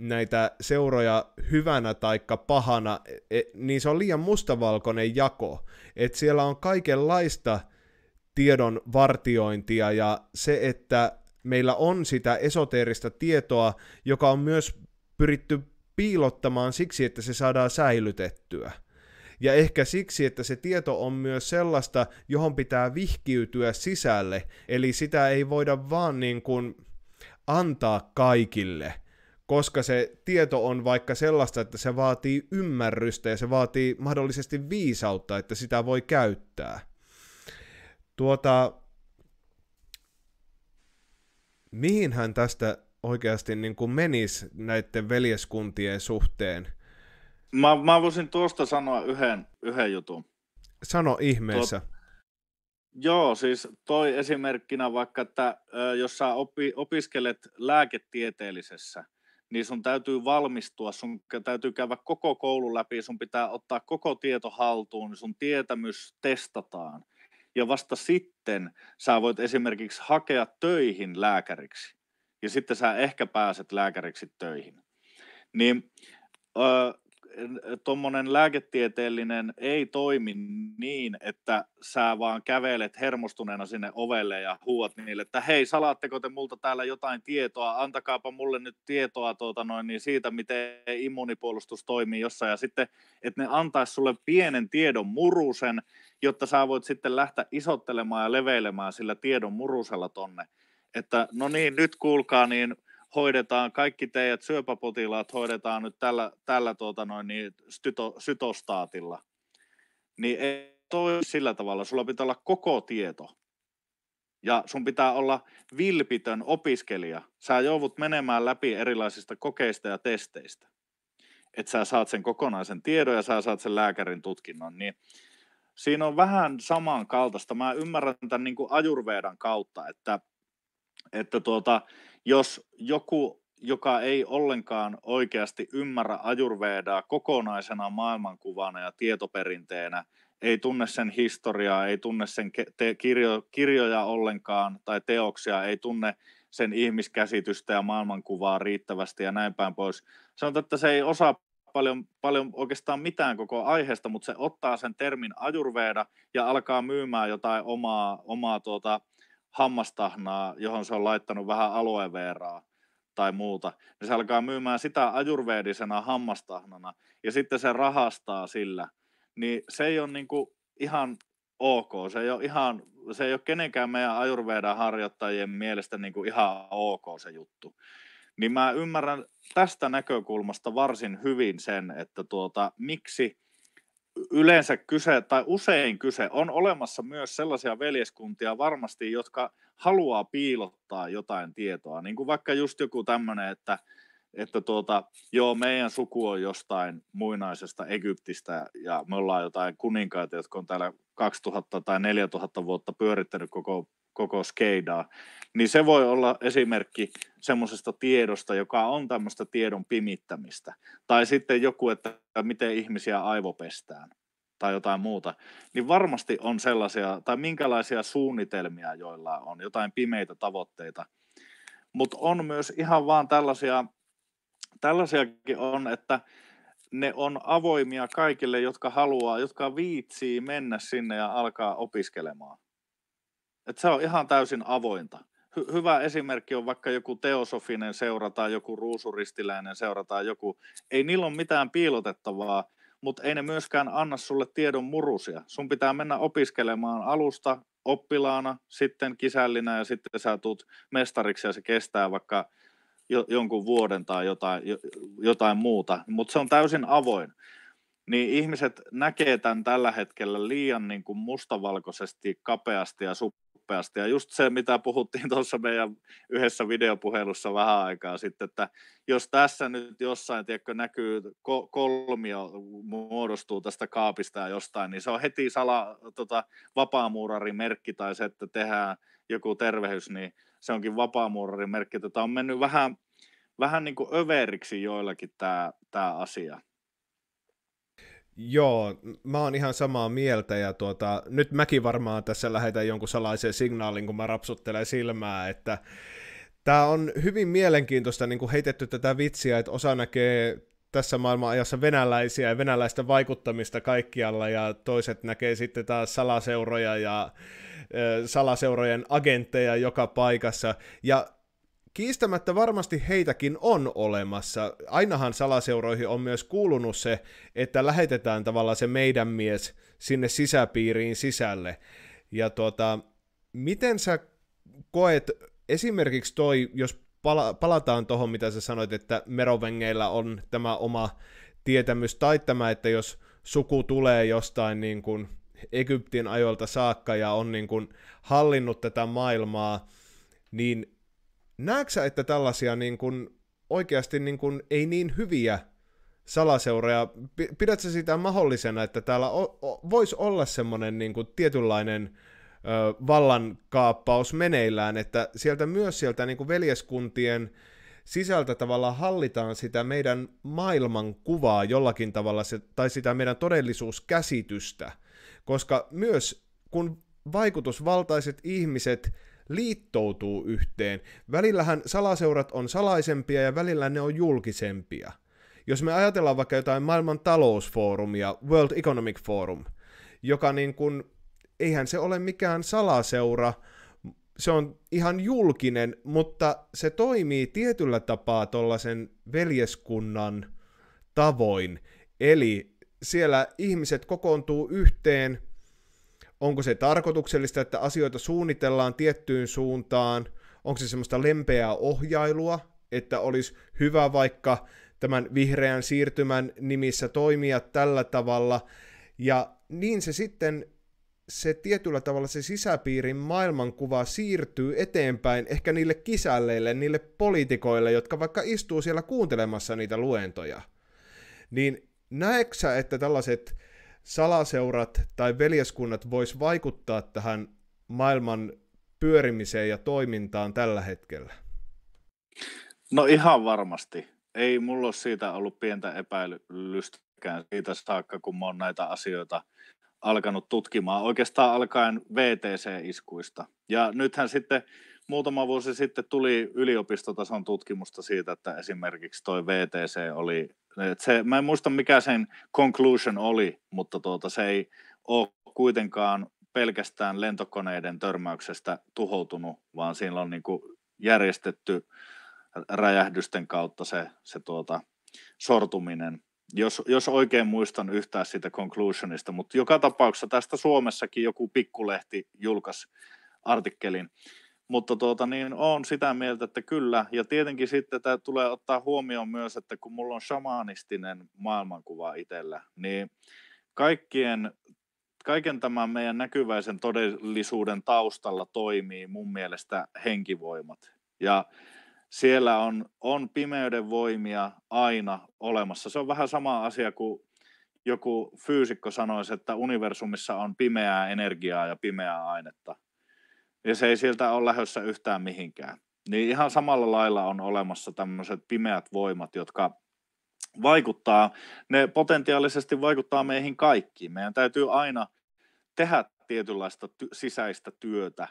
näitä seuroja hyvänä tai pahana, e, e, niin se on liian mustavalkoinen jako. Että siellä on kaikenlaista tiedon vartiointia ja se, että meillä on sitä esoteerista tietoa, joka on myös pyritty piilottamaan siksi, että se saadaan säilytettyä. Ja ehkä siksi, että se tieto on myös sellaista, johon pitää vihkiytyä sisälle, eli sitä ei voida vaan niin kuin antaa kaikille – koska se tieto on vaikka sellaista, että se vaatii ymmärrystä ja se vaatii mahdollisesti viisautta, että sitä voi käyttää. Tuota, mihin hän tästä oikeasti niin kuin menisi näiden veljeskuntien suhteen? Mä, mä voisin tuosta sanoa yhden, yhden jutun. Sano ihmeessä. Tuo, joo, siis toi esimerkkinä vaikka, että jos sä opi, opiskelet lääketieteellisessä – niin sun täytyy valmistua, sun täytyy käydä koko koulu läpi, sun pitää ottaa koko tieto haltuun, niin sun tietämys testataan. Ja vasta sitten sä voit esimerkiksi hakea töihin lääkäriksi. Ja sitten sä ehkä pääset lääkäriksi töihin. Niin öö, tuommoinen lääketieteellinen ei toimi niin, että sä vaan kävelet hermostuneena sinne ovelle ja huuat niille, että hei, salaatteko te multa täällä jotain tietoa, antakaapa mulle nyt tietoa tuota noin, niin siitä, miten immunipuolustus toimii jossain, ja sitten, että ne antaisi sulle pienen tiedon murusen, jotta sä voit sitten lähteä isottelemaan ja leveilemään sillä tiedon murusella tonne, että no niin, nyt kuulkaa, niin – hoidetaan kaikki teidät syöpäpotilaat hoidetaan nyt tällä, tällä tuota noin, niin styto, sytostaatilla, niin ei toi sillä tavalla. Sulla pitää olla koko tieto. Ja sun pitää olla vilpitön opiskelija. Sä joudut menemään läpi erilaisista kokeista ja testeistä. Että sä saat sen kokonaisen tiedon ja sä saat sen lääkärin tutkinnon. Niin siinä on vähän samankaltaista. Mä ymmärrän tämän niin kuin ajurveedan kautta, että, että tuota, jos joku, joka ei ollenkaan oikeasti ymmärrä ajurveedaa kokonaisena maailmankuvana ja tietoperinteenä, ei tunne sen historiaa, ei tunne sen te- kirjo- kirjoja ollenkaan tai teoksia, ei tunne sen ihmiskäsitystä ja maailmankuvaa riittävästi ja näin päin pois. Sanotaan, että se ei osaa paljon, paljon oikeastaan mitään koko aiheesta, mutta se ottaa sen termin ajurveeda ja alkaa myymään jotain omaa, omaa tuota, hammastahnaa, johon se on laittanut vähän alueveeraa tai muuta, niin se alkaa myymään sitä ajurveedisena hammastahnana ja sitten se rahastaa sillä, niin se ei ole niin kuin ihan ok, se ei ole ihan se ei ole kenenkään meidän ajurveedan harjoittajien mielestä niin kuin ihan ok se juttu. Niin mä ymmärrän tästä näkökulmasta varsin hyvin sen, että tuota, miksi yleensä kyse, tai usein kyse, on olemassa myös sellaisia veljeskuntia varmasti, jotka haluaa piilottaa jotain tietoa. Niin kuin vaikka just joku tämmöinen, että, että tuota, joo, meidän suku on jostain muinaisesta Egyptistä ja me ollaan jotain kuninkaita, jotka on täällä 2000 tai 4000 vuotta pyörittänyt koko koko skeidaa, niin se voi olla esimerkki semmoisesta tiedosta, joka on tämmöistä tiedon pimittämistä. Tai sitten joku, että miten ihmisiä aivopestään tai jotain muuta, niin varmasti on sellaisia, tai minkälaisia suunnitelmia joilla on, jotain pimeitä tavoitteita. Mutta on myös ihan vaan tällaisia, tällaisiakin on, että ne on avoimia kaikille, jotka haluaa, jotka viitsii mennä sinne ja alkaa opiskelemaan. Et se on ihan täysin avointa. Hy- hyvä esimerkki on vaikka joku teosofinen seura tai joku ruusuristiläinen seura tai joku. Ei niillä ole mitään piilotettavaa, mutta ei ne myöskään anna sulle tiedon murusia. Sun pitää mennä opiskelemaan alusta oppilaana, sitten kisällinä ja sitten sä tulet mestariksi ja se kestää vaikka jo, jonkun vuoden tai jotain, jo, jotain muuta, mutta se on täysin avoin. Niin ihmiset näkee tämän tällä hetkellä liian niin kuin mustavalkoisesti, kapeasti ja sup- nopeasti. Ja just se, mitä puhuttiin tuossa meidän yhdessä videopuhelussa vähän aikaa sitten, että jos tässä nyt jossain, tiedätkö, näkyy kolmio muodostuu tästä kaapista ja jostain, niin se on heti sala, tota, vapaamuurarin merkki tai se, että tehdään joku tervehys, niin se onkin vapaamuurarin merkki. Tämä tota, on mennyt vähän, vähän niin kuin överiksi joillakin tämä, tämä asia. Joo, mä oon ihan samaa mieltä ja tuota, nyt mäkin varmaan tässä lähetän jonkun salaisen signaalin, kun mä rapsuttelen silmää, että tämä on hyvin mielenkiintoista niin kuin heitetty tätä vitsiä, että osa näkee tässä ajassa venäläisiä ja venäläistä vaikuttamista kaikkialla ja toiset näkee sitten taas salaseuroja ja salaseurojen agentteja joka paikassa ja kiistämättä varmasti heitäkin on olemassa. Ainahan salaseuroihin on myös kuulunut se, että lähetetään tavallaan se meidän mies sinne sisäpiiriin sisälle. Ja tuota, miten sä koet esimerkiksi toi, jos pala- palataan tuohon, mitä sä sanoit, että merovengeillä on tämä oma tietämys, tai tämä, että jos suku tulee jostain niin kuin Egyptin ajoilta saakka ja on niin kuin hallinnut tätä maailmaa, niin Näetkö että tällaisia niin kuin, oikeasti niin kuin, ei niin hyviä salaseuroja, pidätkö sitä mahdollisena, että täällä o- o- voisi olla semmoinen niin kuin, tietynlainen ö, vallankaappaus meneillään, että sieltä myös sieltä niin kuin veljeskuntien sisältä tavalla hallitaan sitä meidän maailmankuvaa jollakin tavalla, se, tai sitä meidän todellisuuskäsitystä, koska myös kun vaikutusvaltaiset ihmiset liittoutuu yhteen. Välillähän salaseurat on salaisempia ja välillä ne on julkisempia. Jos me ajatellaan vaikka jotain maailman talousfoorumia, World Economic Forum, joka niin kuin, eihän se ole mikään salaseura, se on ihan julkinen, mutta se toimii tietyllä tapaa tuollaisen veljeskunnan tavoin. Eli siellä ihmiset kokoontuu yhteen onko se tarkoituksellista, että asioita suunnitellaan tiettyyn suuntaan, onko se semmoista lempeää ohjailua, että olisi hyvä vaikka tämän vihreän siirtymän nimissä toimia tällä tavalla, ja niin se sitten se tietyllä tavalla se sisäpiirin maailmankuva siirtyy eteenpäin ehkä niille kisälleille, niille poliitikoille, jotka vaikka istuu siellä kuuntelemassa niitä luentoja. Niin näetkö että tällaiset salaseurat tai veljeskunnat vois vaikuttaa tähän maailman pyörimiseen ja toimintaan tällä hetkellä? No ihan varmasti. Ei mulla ole siitä ollut pientä epäilystäkään siitä saakka, kun mä oon näitä asioita alkanut tutkimaan, oikeastaan alkaen VTC-iskuista. Ja nythän sitten muutama vuosi sitten tuli yliopistotason tutkimusta siitä, että esimerkiksi toi VTC oli, että se, mä en muista mikä sen conclusion oli, mutta tuota, se ei ole kuitenkaan pelkästään lentokoneiden törmäyksestä tuhoutunut, vaan siinä on niin kuin järjestetty räjähdysten kautta se, se tuota, sortuminen. Jos, jos oikein muistan yhtään siitä conclusionista, mutta joka tapauksessa tästä Suomessakin joku pikkulehti julkaisi artikkelin, mutta tuota, niin on sitä mieltä, että kyllä. Ja tietenkin sitten tämä tulee ottaa huomioon myös, että kun mulla on shamanistinen maailmankuva itsellä, niin kaikkien, kaiken tämän meidän näkyväisen todellisuuden taustalla toimii mun mielestä henkivoimat. Ja siellä on, on pimeyden voimia aina olemassa. Se on vähän sama asia kuin joku fyysikko sanoisi, että universumissa on pimeää energiaa ja pimeää ainetta ja se ei sieltä ole lähdössä yhtään mihinkään. Niin ihan samalla lailla on olemassa tämmöiset pimeät voimat, jotka vaikuttaa, ne potentiaalisesti vaikuttaa meihin kaikkiin. Meidän täytyy aina tehdä tietynlaista ty- sisäistä työtä,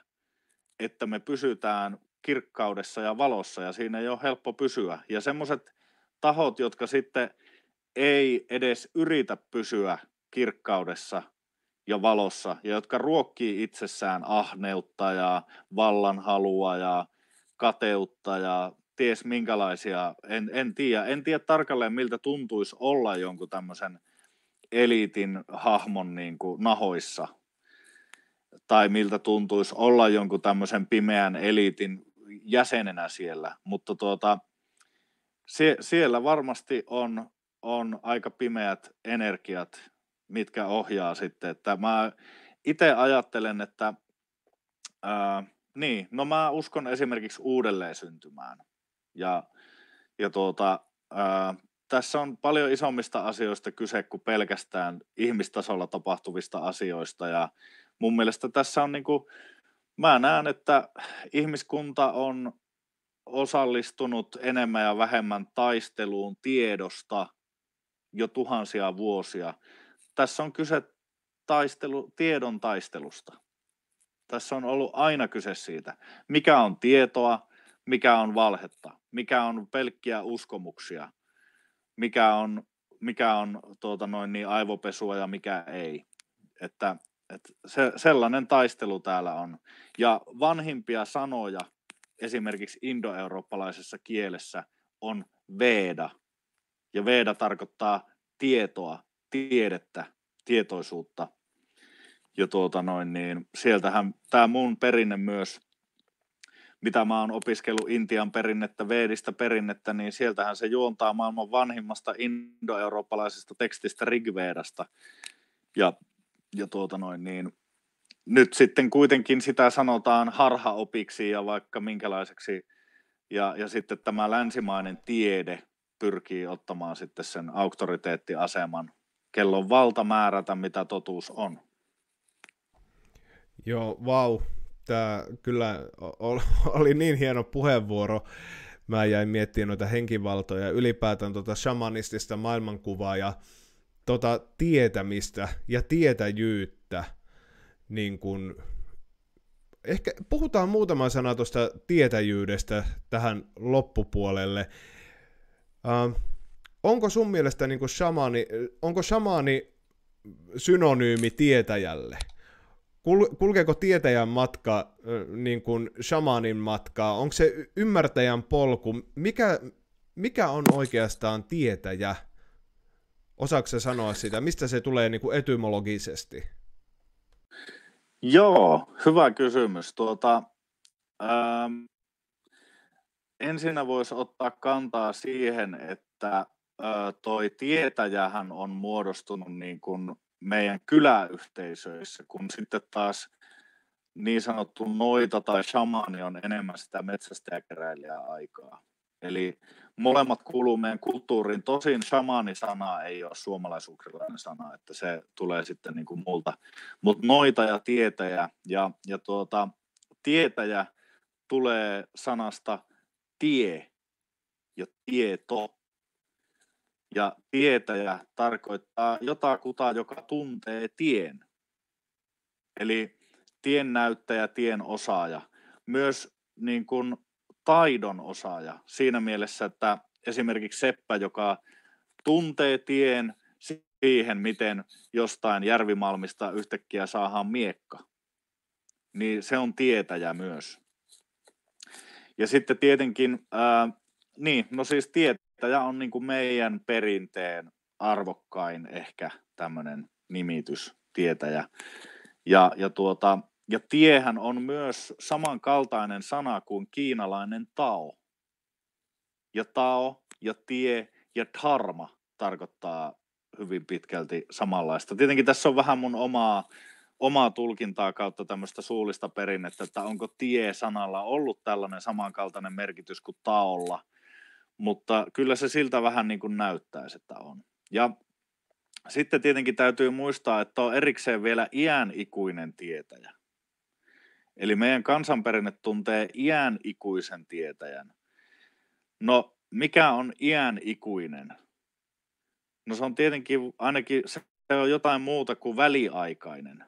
että me pysytään kirkkaudessa ja valossa ja siinä ei ole helppo pysyä. Ja semmoiset tahot, jotka sitten ei edes yritä pysyä kirkkaudessa ja valossa, ja jotka ruokkii itsessään ahneutta ja vallanhalua ja kateutta ja ties minkälaisia, en, en tiedä. En tiedä tarkalleen, miltä tuntuisi olla jonkun tämmöisen eliitin hahmon niin kuin nahoissa, tai miltä tuntuisi olla jonkun tämmöisen pimeän eliitin jäsenenä siellä, mutta tuota, sie, siellä varmasti on, on aika pimeät energiat mitkä ohjaa sitten. Että mä itse ajattelen, että ää, niin, no mä uskon esimerkiksi uudelleen syntymään. Ja, ja tuota, ää, tässä on paljon isommista asioista kyse kuin pelkästään ihmistasolla tapahtuvista asioista. Ja mun mielestä tässä on niin kuin, mä näen, että ihmiskunta on osallistunut enemmän ja vähemmän taisteluun tiedosta jo tuhansia vuosia – tässä on kyse taistelu, tiedon taistelusta. Tässä on ollut aina kyse siitä, mikä on tietoa, mikä on valhetta, mikä on pelkkiä uskomuksia, mikä on, mikä on tuota noin niin aivopesua ja mikä ei. Että, että se, sellainen taistelu täällä on. Ja vanhimpia sanoja esimerkiksi indoeurooppalaisessa kielessä on veeda. Ja veeda tarkoittaa tietoa, tiedettä, tietoisuutta. Ja tuota noin, niin sieltähän tämä mun perinne myös, mitä mä oon opiskellut Intian perinnettä, Veedistä perinnettä, niin sieltähän se juontaa maailman vanhimmasta indoeurooppalaisesta tekstistä Rigvedasta. Ja, ja tuota noin, niin nyt sitten kuitenkin sitä sanotaan harhaopiksi ja vaikka minkälaiseksi. Ja, ja sitten tämä länsimainen tiede pyrkii ottamaan sitten sen auktoriteettiaseman kello on valta määrätä, mitä totuus on. Joo, vau. Wow. Tämä kyllä oli niin hieno puheenvuoro. Mä jäin miettimään noita henkivaltoja, ylipäätään tuota shamanistista maailmankuvaa ja tota tietämistä ja tietäjyyttä. Niin kun... Ehkä puhutaan muutama sana tuosta tietäjyydestä tähän loppupuolelle. Äh, onko sun mielestä niin kuin shamaani, onko shamaani synonyymi tietäjälle? kulkeeko tietäjän matka niin kuin shamanin matkaa? Onko se ymmärtäjän polku? Mikä, mikä on oikeastaan tietäjä? Osaatko sanoa sitä? Mistä se tulee niin kuin etymologisesti? Joo, hyvä kysymys. Tuota, ähm, ensinnä voisi ottaa kantaa siihen, että toi tietäjähän on muodostunut niin kuin meidän kyläyhteisöissä, kun sitten taas niin sanottu noita tai shamaani on enemmän sitä metsästäjäkeräilijää aikaa. Eli molemmat kuuluu meidän kulttuuriin. Tosin shamaani-sana ei ole suomalaisukrilainen sana, että se tulee sitten niin kuin multa. Mutta noita ja tietäjä, ja, ja tuota, tietäjä tulee sanasta tie ja tieto, ja tietäjä tarkoittaa jotakuta, joka tuntee tien. Eli tiennäyttäjä, tien osaaja. Myös niin kuin taidon osaaja siinä mielessä, että esimerkiksi Seppä, joka tuntee tien siihen, miten jostain järvimalmista yhtäkkiä saadaan miekka, niin se on tietäjä myös. Ja sitten tietenkin, ää, niin, no siis tietäjä Tämä on niin kuin meidän perinteen arvokkain ehkä tämmöinen nimitys, tietäjä. Ja, ja, tuota, ja tiehän on myös samankaltainen sana kuin kiinalainen tao. Ja tao ja tie ja dharma tarkoittaa hyvin pitkälti samanlaista. Tietenkin tässä on vähän mun omaa, omaa tulkintaa kautta tämmöistä suullista perinnettä, että onko tie-sanalla ollut tällainen samankaltainen merkitys kuin taolla – mutta kyllä se siltä vähän niin kuin näyttäisi, että on. Ja sitten tietenkin täytyy muistaa, että on erikseen vielä iän ikuinen tietäjä. Eli meidän kansanperinne tuntee iän ikuisen tietäjän. No, mikä on iän ikuinen? No se on tietenkin ainakin se on jotain muuta kuin väliaikainen.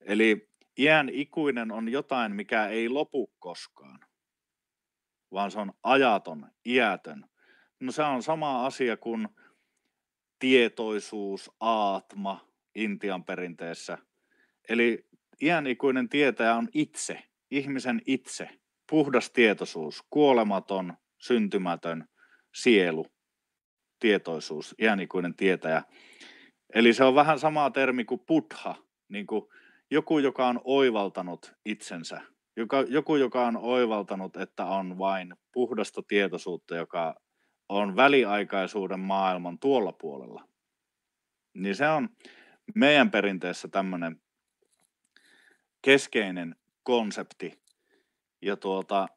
Eli iän ikuinen on jotain, mikä ei lopu koskaan vaan se on ajaton, iätön. No se on sama asia kuin tietoisuus, aatma Intian perinteessä. Eli iänikuinen tietäjä on itse, ihmisen itse, puhdas tietoisuus, kuolematon, syntymätön sielu, tietoisuus, iänikuinen tietäjä. Eli se on vähän sama termi kuin buddha, niin kuin joku, joka on oivaltanut itsensä, joka, joku, joka on oivaltanut, että on vain puhdasta tietoisuutta, joka on väliaikaisuuden maailman tuolla puolella. Niin se on meidän perinteessä tämmöinen keskeinen konsepti. Ja tuota,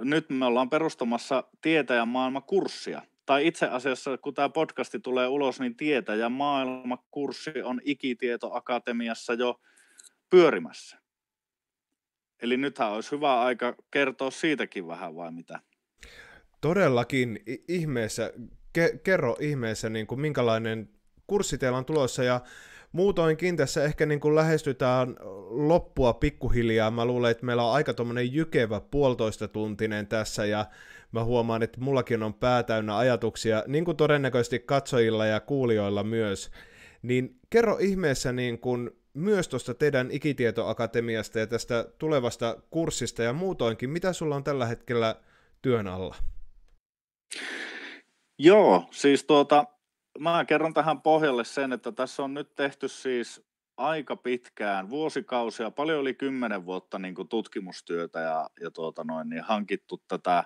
nyt me ollaan perustamassa tietäjän maailmakurssia. Tai itse asiassa, kun tämä podcasti tulee ulos, niin tietäjän maailmakurssi on Ikitietoakatemiassa jo pyörimässä. Eli nythän olisi hyvä aika kertoa siitäkin vähän vai mitä? Todellakin ihmeessä, ke- kerro ihmeessä niin kuin minkälainen kurssi teillä on tulossa ja muutoinkin tässä ehkä niin kuin lähestytään loppua pikkuhiljaa. Mä luulen, että meillä on aika tuommoinen jykevä puolitoista tuntinen tässä ja mä huomaan, että mullakin on pää täynnä ajatuksia, niin kuin todennäköisesti katsojilla ja kuulijoilla myös. Niin kerro ihmeessä niin kuin myös tuosta teidän Ikitietoakatemiasta ja tästä tulevasta kurssista ja muutoinkin. Mitä sulla on tällä hetkellä työn alla? Joo, siis tuota, mä kerron tähän pohjalle sen, että tässä on nyt tehty siis aika pitkään, vuosikausia, paljon oli kymmenen vuotta niin kuin tutkimustyötä ja, ja tuota noin, niin hankittu tätä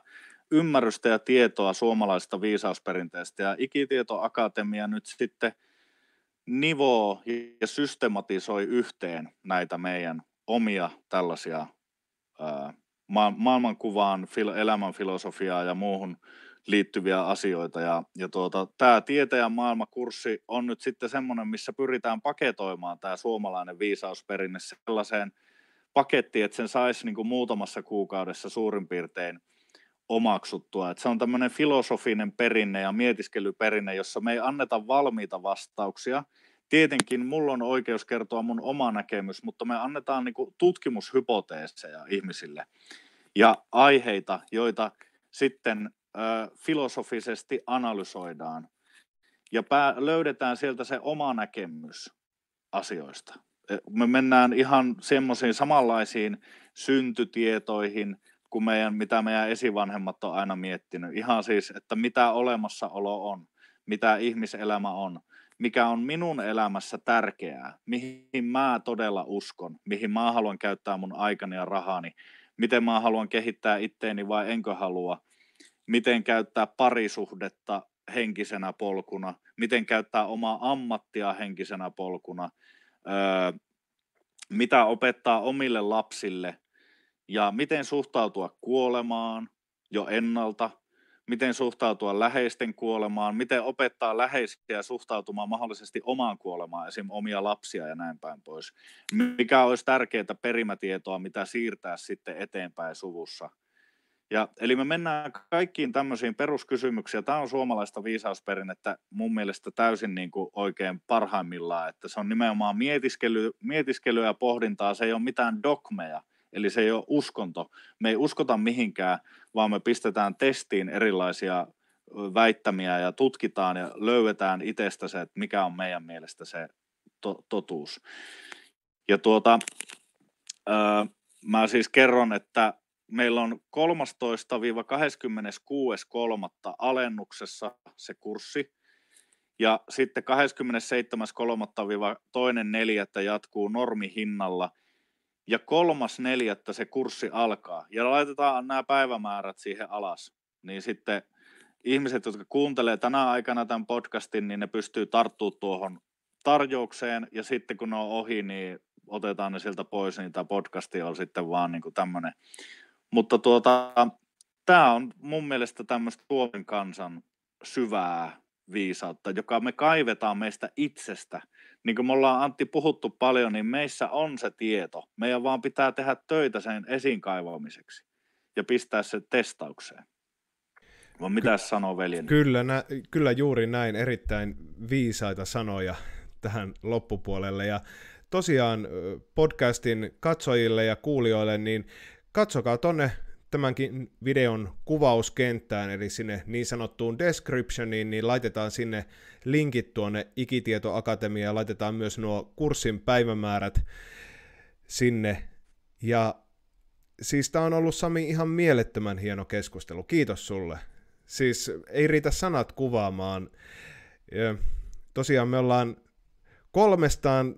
ymmärrystä ja tietoa suomalaisesta viisausperinteestä. Ja Ikitietoakatemia nyt sitten – nivoo ja systematisoi yhteen näitä meidän omia tällaisia ää, ma- maailmankuvaan, fil- elämänfilosofiaa ja muuhun liittyviä asioita. Ja, ja tuota, tämä tieteen maailmakurssi on nyt sitten semmoinen, missä pyritään paketoimaan tämä suomalainen viisausperinne sellaiseen pakettiin, että sen saisi niin kuin muutamassa kuukaudessa suurin piirtein – omaksuttua. että se on tämmöinen filosofinen perinne ja mietiskelyperinne, jossa me ei anneta valmiita vastauksia. Tietenkin mulla on oikeus kertoa mun oma näkemys, mutta me annetaan kuin niinku tutkimushypoteeseja ihmisille ja aiheita, joita sitten ö, filosofisesti analysoidaan ja pää, löydetään sieltä se oma näkemys asioista. E, me mennään ihan semmoisiin samanlaisiin syntytietoihin – kuin meidän, mitä meidän esivanhemmat on aina miettinyt. Ihan siis, että mitä olemassaolo on, mitä ihmiselämä on, mikä on minun elämässä tärkeää, mihin mä todella uskon, mihin mä haluan käyttää mun aikani ja rahani, miten mä haluan kehittää itteeni vai enkö halua, miten käyttää parisuhdetta henkisenä polkuna, miten käyttää omaa ammattia henkisenä polkuna, öö, mitä opettaa omille lapsille – ja miten suhtautua kuolemaan jo ennalta, miten suhtautua läheisten kuolemaan, miten opettaa läheisiä suhtautumaan mahdollisesti omaan kuolemaan, esim. omia lapsia ja näin päin pois. Mikä olisi tärkeää perimätietoa, mitä siirtää sitten eteenpäin suvussa. Ja, eli me mennään kaikkiin tämmöisiin peruskysymyksiin. Tämä on suomalaista viisausperinnettä mun mielestä täysin niin kuin oikein parhaimmillaan, että se on nimenomaan mietiskely, mietiskelyä ja pohdintaa, se ei ole mitään dogmeja – Eli se ei ole uskonto. Me ei uskota mihinkään, vaan me pistetään testiin erilaisia väittämiä ja tutkitaan ja löydetään itsestä se, että mikä on meidän mielestä se to- totuus. Ja tuota, öö, mä siis kerron, että meillä on 13-26.3. alennuksessa se kurssi. Ja sitten 27.3. 2.4. jatkuu normihinnalla – ja kolmas neljättä se kurssi alkaa ja laitetaan nämä päivämäärät siihen alas, niin sitten ihmiset, jotka kuuntelee tänä aikana tämän podcastin, niin ne pystyy tarttuu tuohon tarjoukseen ja sitten kun ne on ohi, niin otetaan ne sieltä pois, niin tämä podcasti on sitten vaan niin tämmöinen. Mutta tuota, tämä on mun mielestä tämmöistä Suomen kansan syvää viisautta, joka me kaivetaan meistä itsestä – niin kuin me ollaan Antti puhuttu paljon, niin meissä on se tieto. Meidän vaan pitää tehdä töitä sen esiin kaivamiseksi ja pistää se testaukseen. Vaan mitä Ky- sanoo veljeni? Kyllä, nä- kyllä juuri näin, erittäin viisaita sanoja tähän loppupuolelle. Ja tosiaan podcastin katsojille ja kuulijoille, niin katsokaa tonne tämänkin videon kuvauskenttään, eli sinne niin sanottuun descriptioniin, niin laitetaan sinne linkit tuonne Ikitietoakatemiaan, laitetaan myös nuo kurssin päivämäärät sinne. Ja siis tämä on ollut Sami ihan mielettömän hieno keskustelu, kiitos sulle. Siis ei riitä sanat kuvaamaan. Tosiaan me ollaan kolmestaan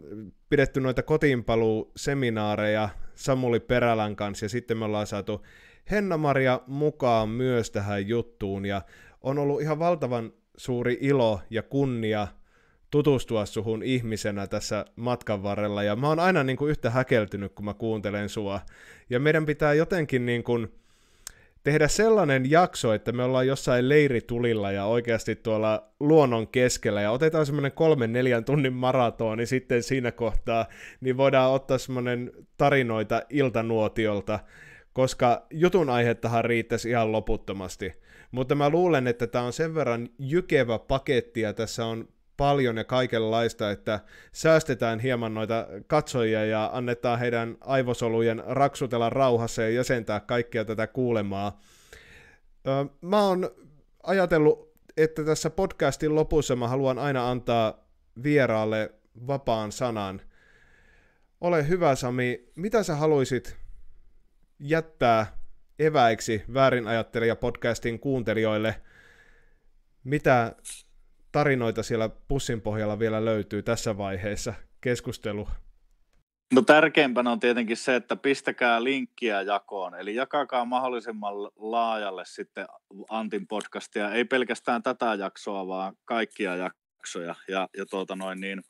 pidetty noita kotiinpaluuseminaareja Samuli Perälän kanssa ja sitten me ollaan saatu Henna-Maria mukaan myös tähän juttuun ja on ollut ihan valtavan suuri ilo ja kunnia tutustua suhun ihmisenä tässä matkan varrella ja mä oon aina niin kuin yhtä häkeltynyt, kun mä kuuntelen sua. Ja meidän pitää jotenkin niin kuin tehdä sellainen jakso, että me ollaan jossain leiritulilla ja oikeasti tuolla luonnon keskellä ja otetaan semmoinen kolmen neljän tunnin maratoni sitten siinä kohtaa, niin voidaan ottaa semmoinen tarinoita iltanuotiolta koska jutun aihettahan riittäisi ihan loputtomasti. Mutta mä luulen, että tämä on sen verran jykevä paketti ja tässä on paljon ja kaikenlaista, että säästetään hieman noita katsojia ja annetaan heidän aivosolujen raksutella rauhassa ja jäsentää kaikkia tätä kuulemaa. Mä oon ajatellut, että tässä podcastin lopussa mä haluan aina antaa vieraalle vapaan sanan. Ole hyvä Sami, mitä sä haluaisit jättää eväiksi ajattelija podcastin kuuntelijoille, mitä tarinoita siellä pussin pohjalla vielä löytyy tässä vaiheessa keskustelu? No tärkeimpänä on tietenkin se, että pistäkää linkkiä jakoon, eli jakakaa mahdollisimman laajalle sitten Antin podcastia, ei pelkästään tätä jaksoa, vaan kaikkia jaksoja. Ja, ja tuota noin niin,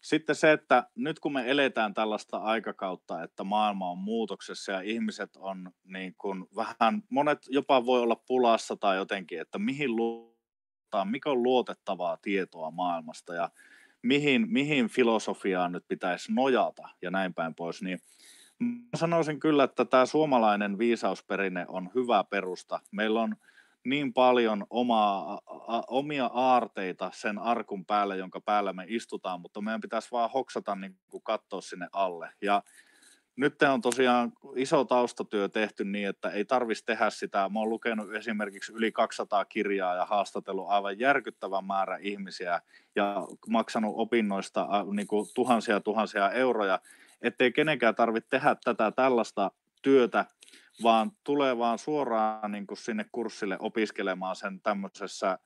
sitten se, että nyt kun me eletään tällaista aikakautta, että maailma on muutoksessa ja ihmiset on niin kuin vähän, monet jopa voi olla pulassa tai jotenkin, että mihin luottaa, mikä on luotettavaa tietoa maailmasta ja mihin, mihin filosofiaan nyt pitäisi nojata ja näin päin pois, niin mä sanoisin kyllä, että tämä suomalainen viisausperinne on hyvä perusta. Meillä on niin paljon omaa, a, omia aarteita sen arkun päälle, jonka päällä me istutaan, mutta meidän pitäisi vaan hoksata niin kuin katsoa sinne alle. Ja nyt on tosiaan iso taustatyö tehty niin, että ei tarvitsisi tehdä sitä. Mä oon lukenut esimerkiksi yli 200 kirjaa ja haastatellut aivan järkyttävän määrä ihmisiä ja maksanut opinnoista niin kuin tuhansia tuhansia euroja, ettei kenenkään tarvitse tehdä tätä tällaista työtä vaan tulee vaan suoraan niin kuin sinne kurssille opiskelemaan sen tämmöisessä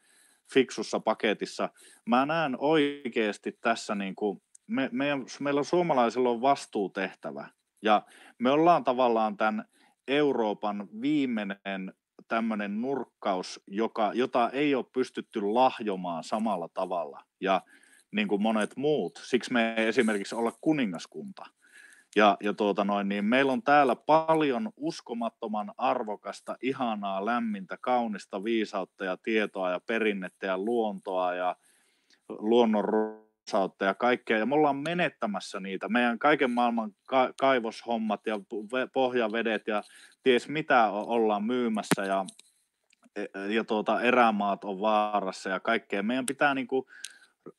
fiksussa paketissa. Mä näen oikeasti tässä, niin kuin, me, me, meillä suomalaisilla on vastuutehtävä, ja me ollaan tavallaan tämän Euroopan viimeinen tämmöinen nurkkaus, joka, jota ei ole pystytty lahjomaan samalla tavalla, ja niin kuin monet muut. Siksi me ei esimerkiksi olla kuningaskunta – ja, ja tuota noin, niin meillä on täällä paljon uskomattoman arvokasta, ihanaa, lämmintä, kaunista viisautta ja tietoa ja perinnettä ja luontoa ja luonnon runsautta ja kaikkea. Ja me ollaan menettämässä niitä. Meidän kaiken maailman ka- kaivoshommat ja pohjavedet ja ties mitä ollaan myymässä ja, e-, ja tuota, erämaat on vaarassa ja kaikkea. Meidän pitää niin kuin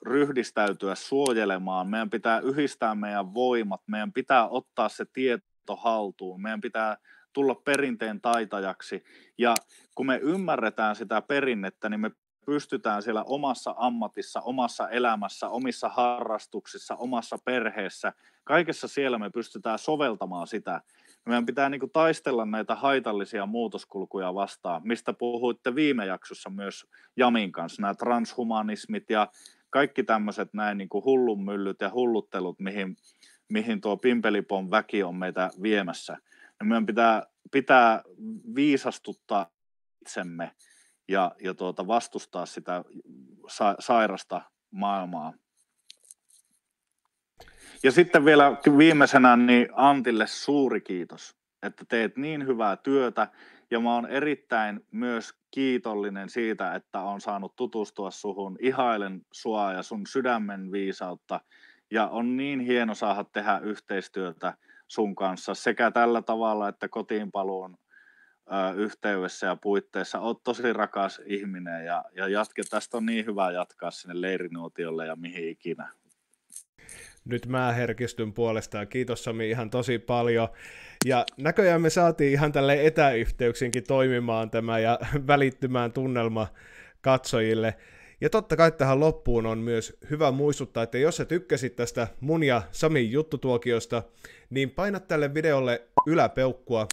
ryhdistäytyä suojelemaan, meidän pitää yhdistää meidän voimat, meidän pitää ottaa se tieto haltuun, meidän pitää tulla perinteen taitajaksi. Ja kun me ymmärretään sitä perinnettä, niin me pystytään siellä omassa ammatissa, omassa elämässä, omissa harrastuksissa, omassa perheessä, kaikessa siellä me pystytään soveltamaan sitä. Meidän pitää niin kuin taistella näitä haitallisia muutoskulkuja vastaan, mistä puhuitte viime jaksossa myös Jamin kanssa, nämä transhumanismit ja kaikki tämmöiset näin niin kuin myllyt ja hulluttelut, mihin, mihin tuo pimpelipon väki on meitä viemässä. niin meidän pitää, pitää viisastuttaa itsemme ja, ja tuota, vastustaa sitä sa, sairasta maailmaa. Ja sitten vielä viimeisenä niin Antille suuri kiitos, että teet niin hyvää työtä ja mä oon erittäin myös kiitollinen siitä, että on saanut tutustua suhun. Ihailen sua ja sun sydämen viisautta. Ja on niin hieno saada tehdä yhteistyötä sun kanssa sekä tällä tavalla että kotiinpaluun ö, yhteydessä ja puitteissa. Oot tosi rakas ihminen ja, ja jatke, tästä on niin hyvä jatkaa sinne leirinuotiolle ja mihin ikinä. Nyt mä herkistyn puolestaan. Kiitos Sami ihan tosi paljon. Ja näköjään me saatiin ihan tälle etäyhteyksinkin toimimaan tämä ja välittymään tunnelma katsojille. Ja totta kai tähän loppuun on myös hyvä muistuttaa, että jos sä tykkäsit tästä mun ja Samin juttutuokiosta, niin paina tälle videolle yläpeukkua,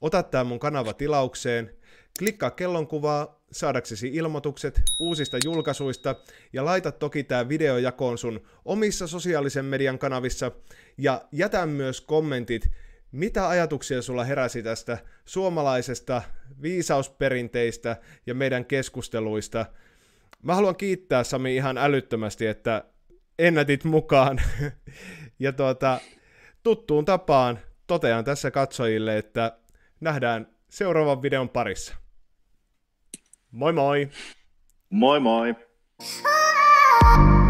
ota tää mun kanava tilaukseen – Klikkaa kellonkuvaa saadaksesi ilmoitukset uusista julkaisuista ja laita toki tämä video jakoon sun omissa sosiaalisen median kanavissa ja jätä myös kommentit, mitä ajatuksia sulla heräsi tästä suomalaisesta viisausperinteistä ja meidän keskusteluista. Mä haluan kiittää Sami ihan älyttömästi, että ennätit mukaan. ja tuota, tuttuun tapaan totean tässä katsojille, että nähdään seuraavan videon parissa. Moi moi. Moi moi.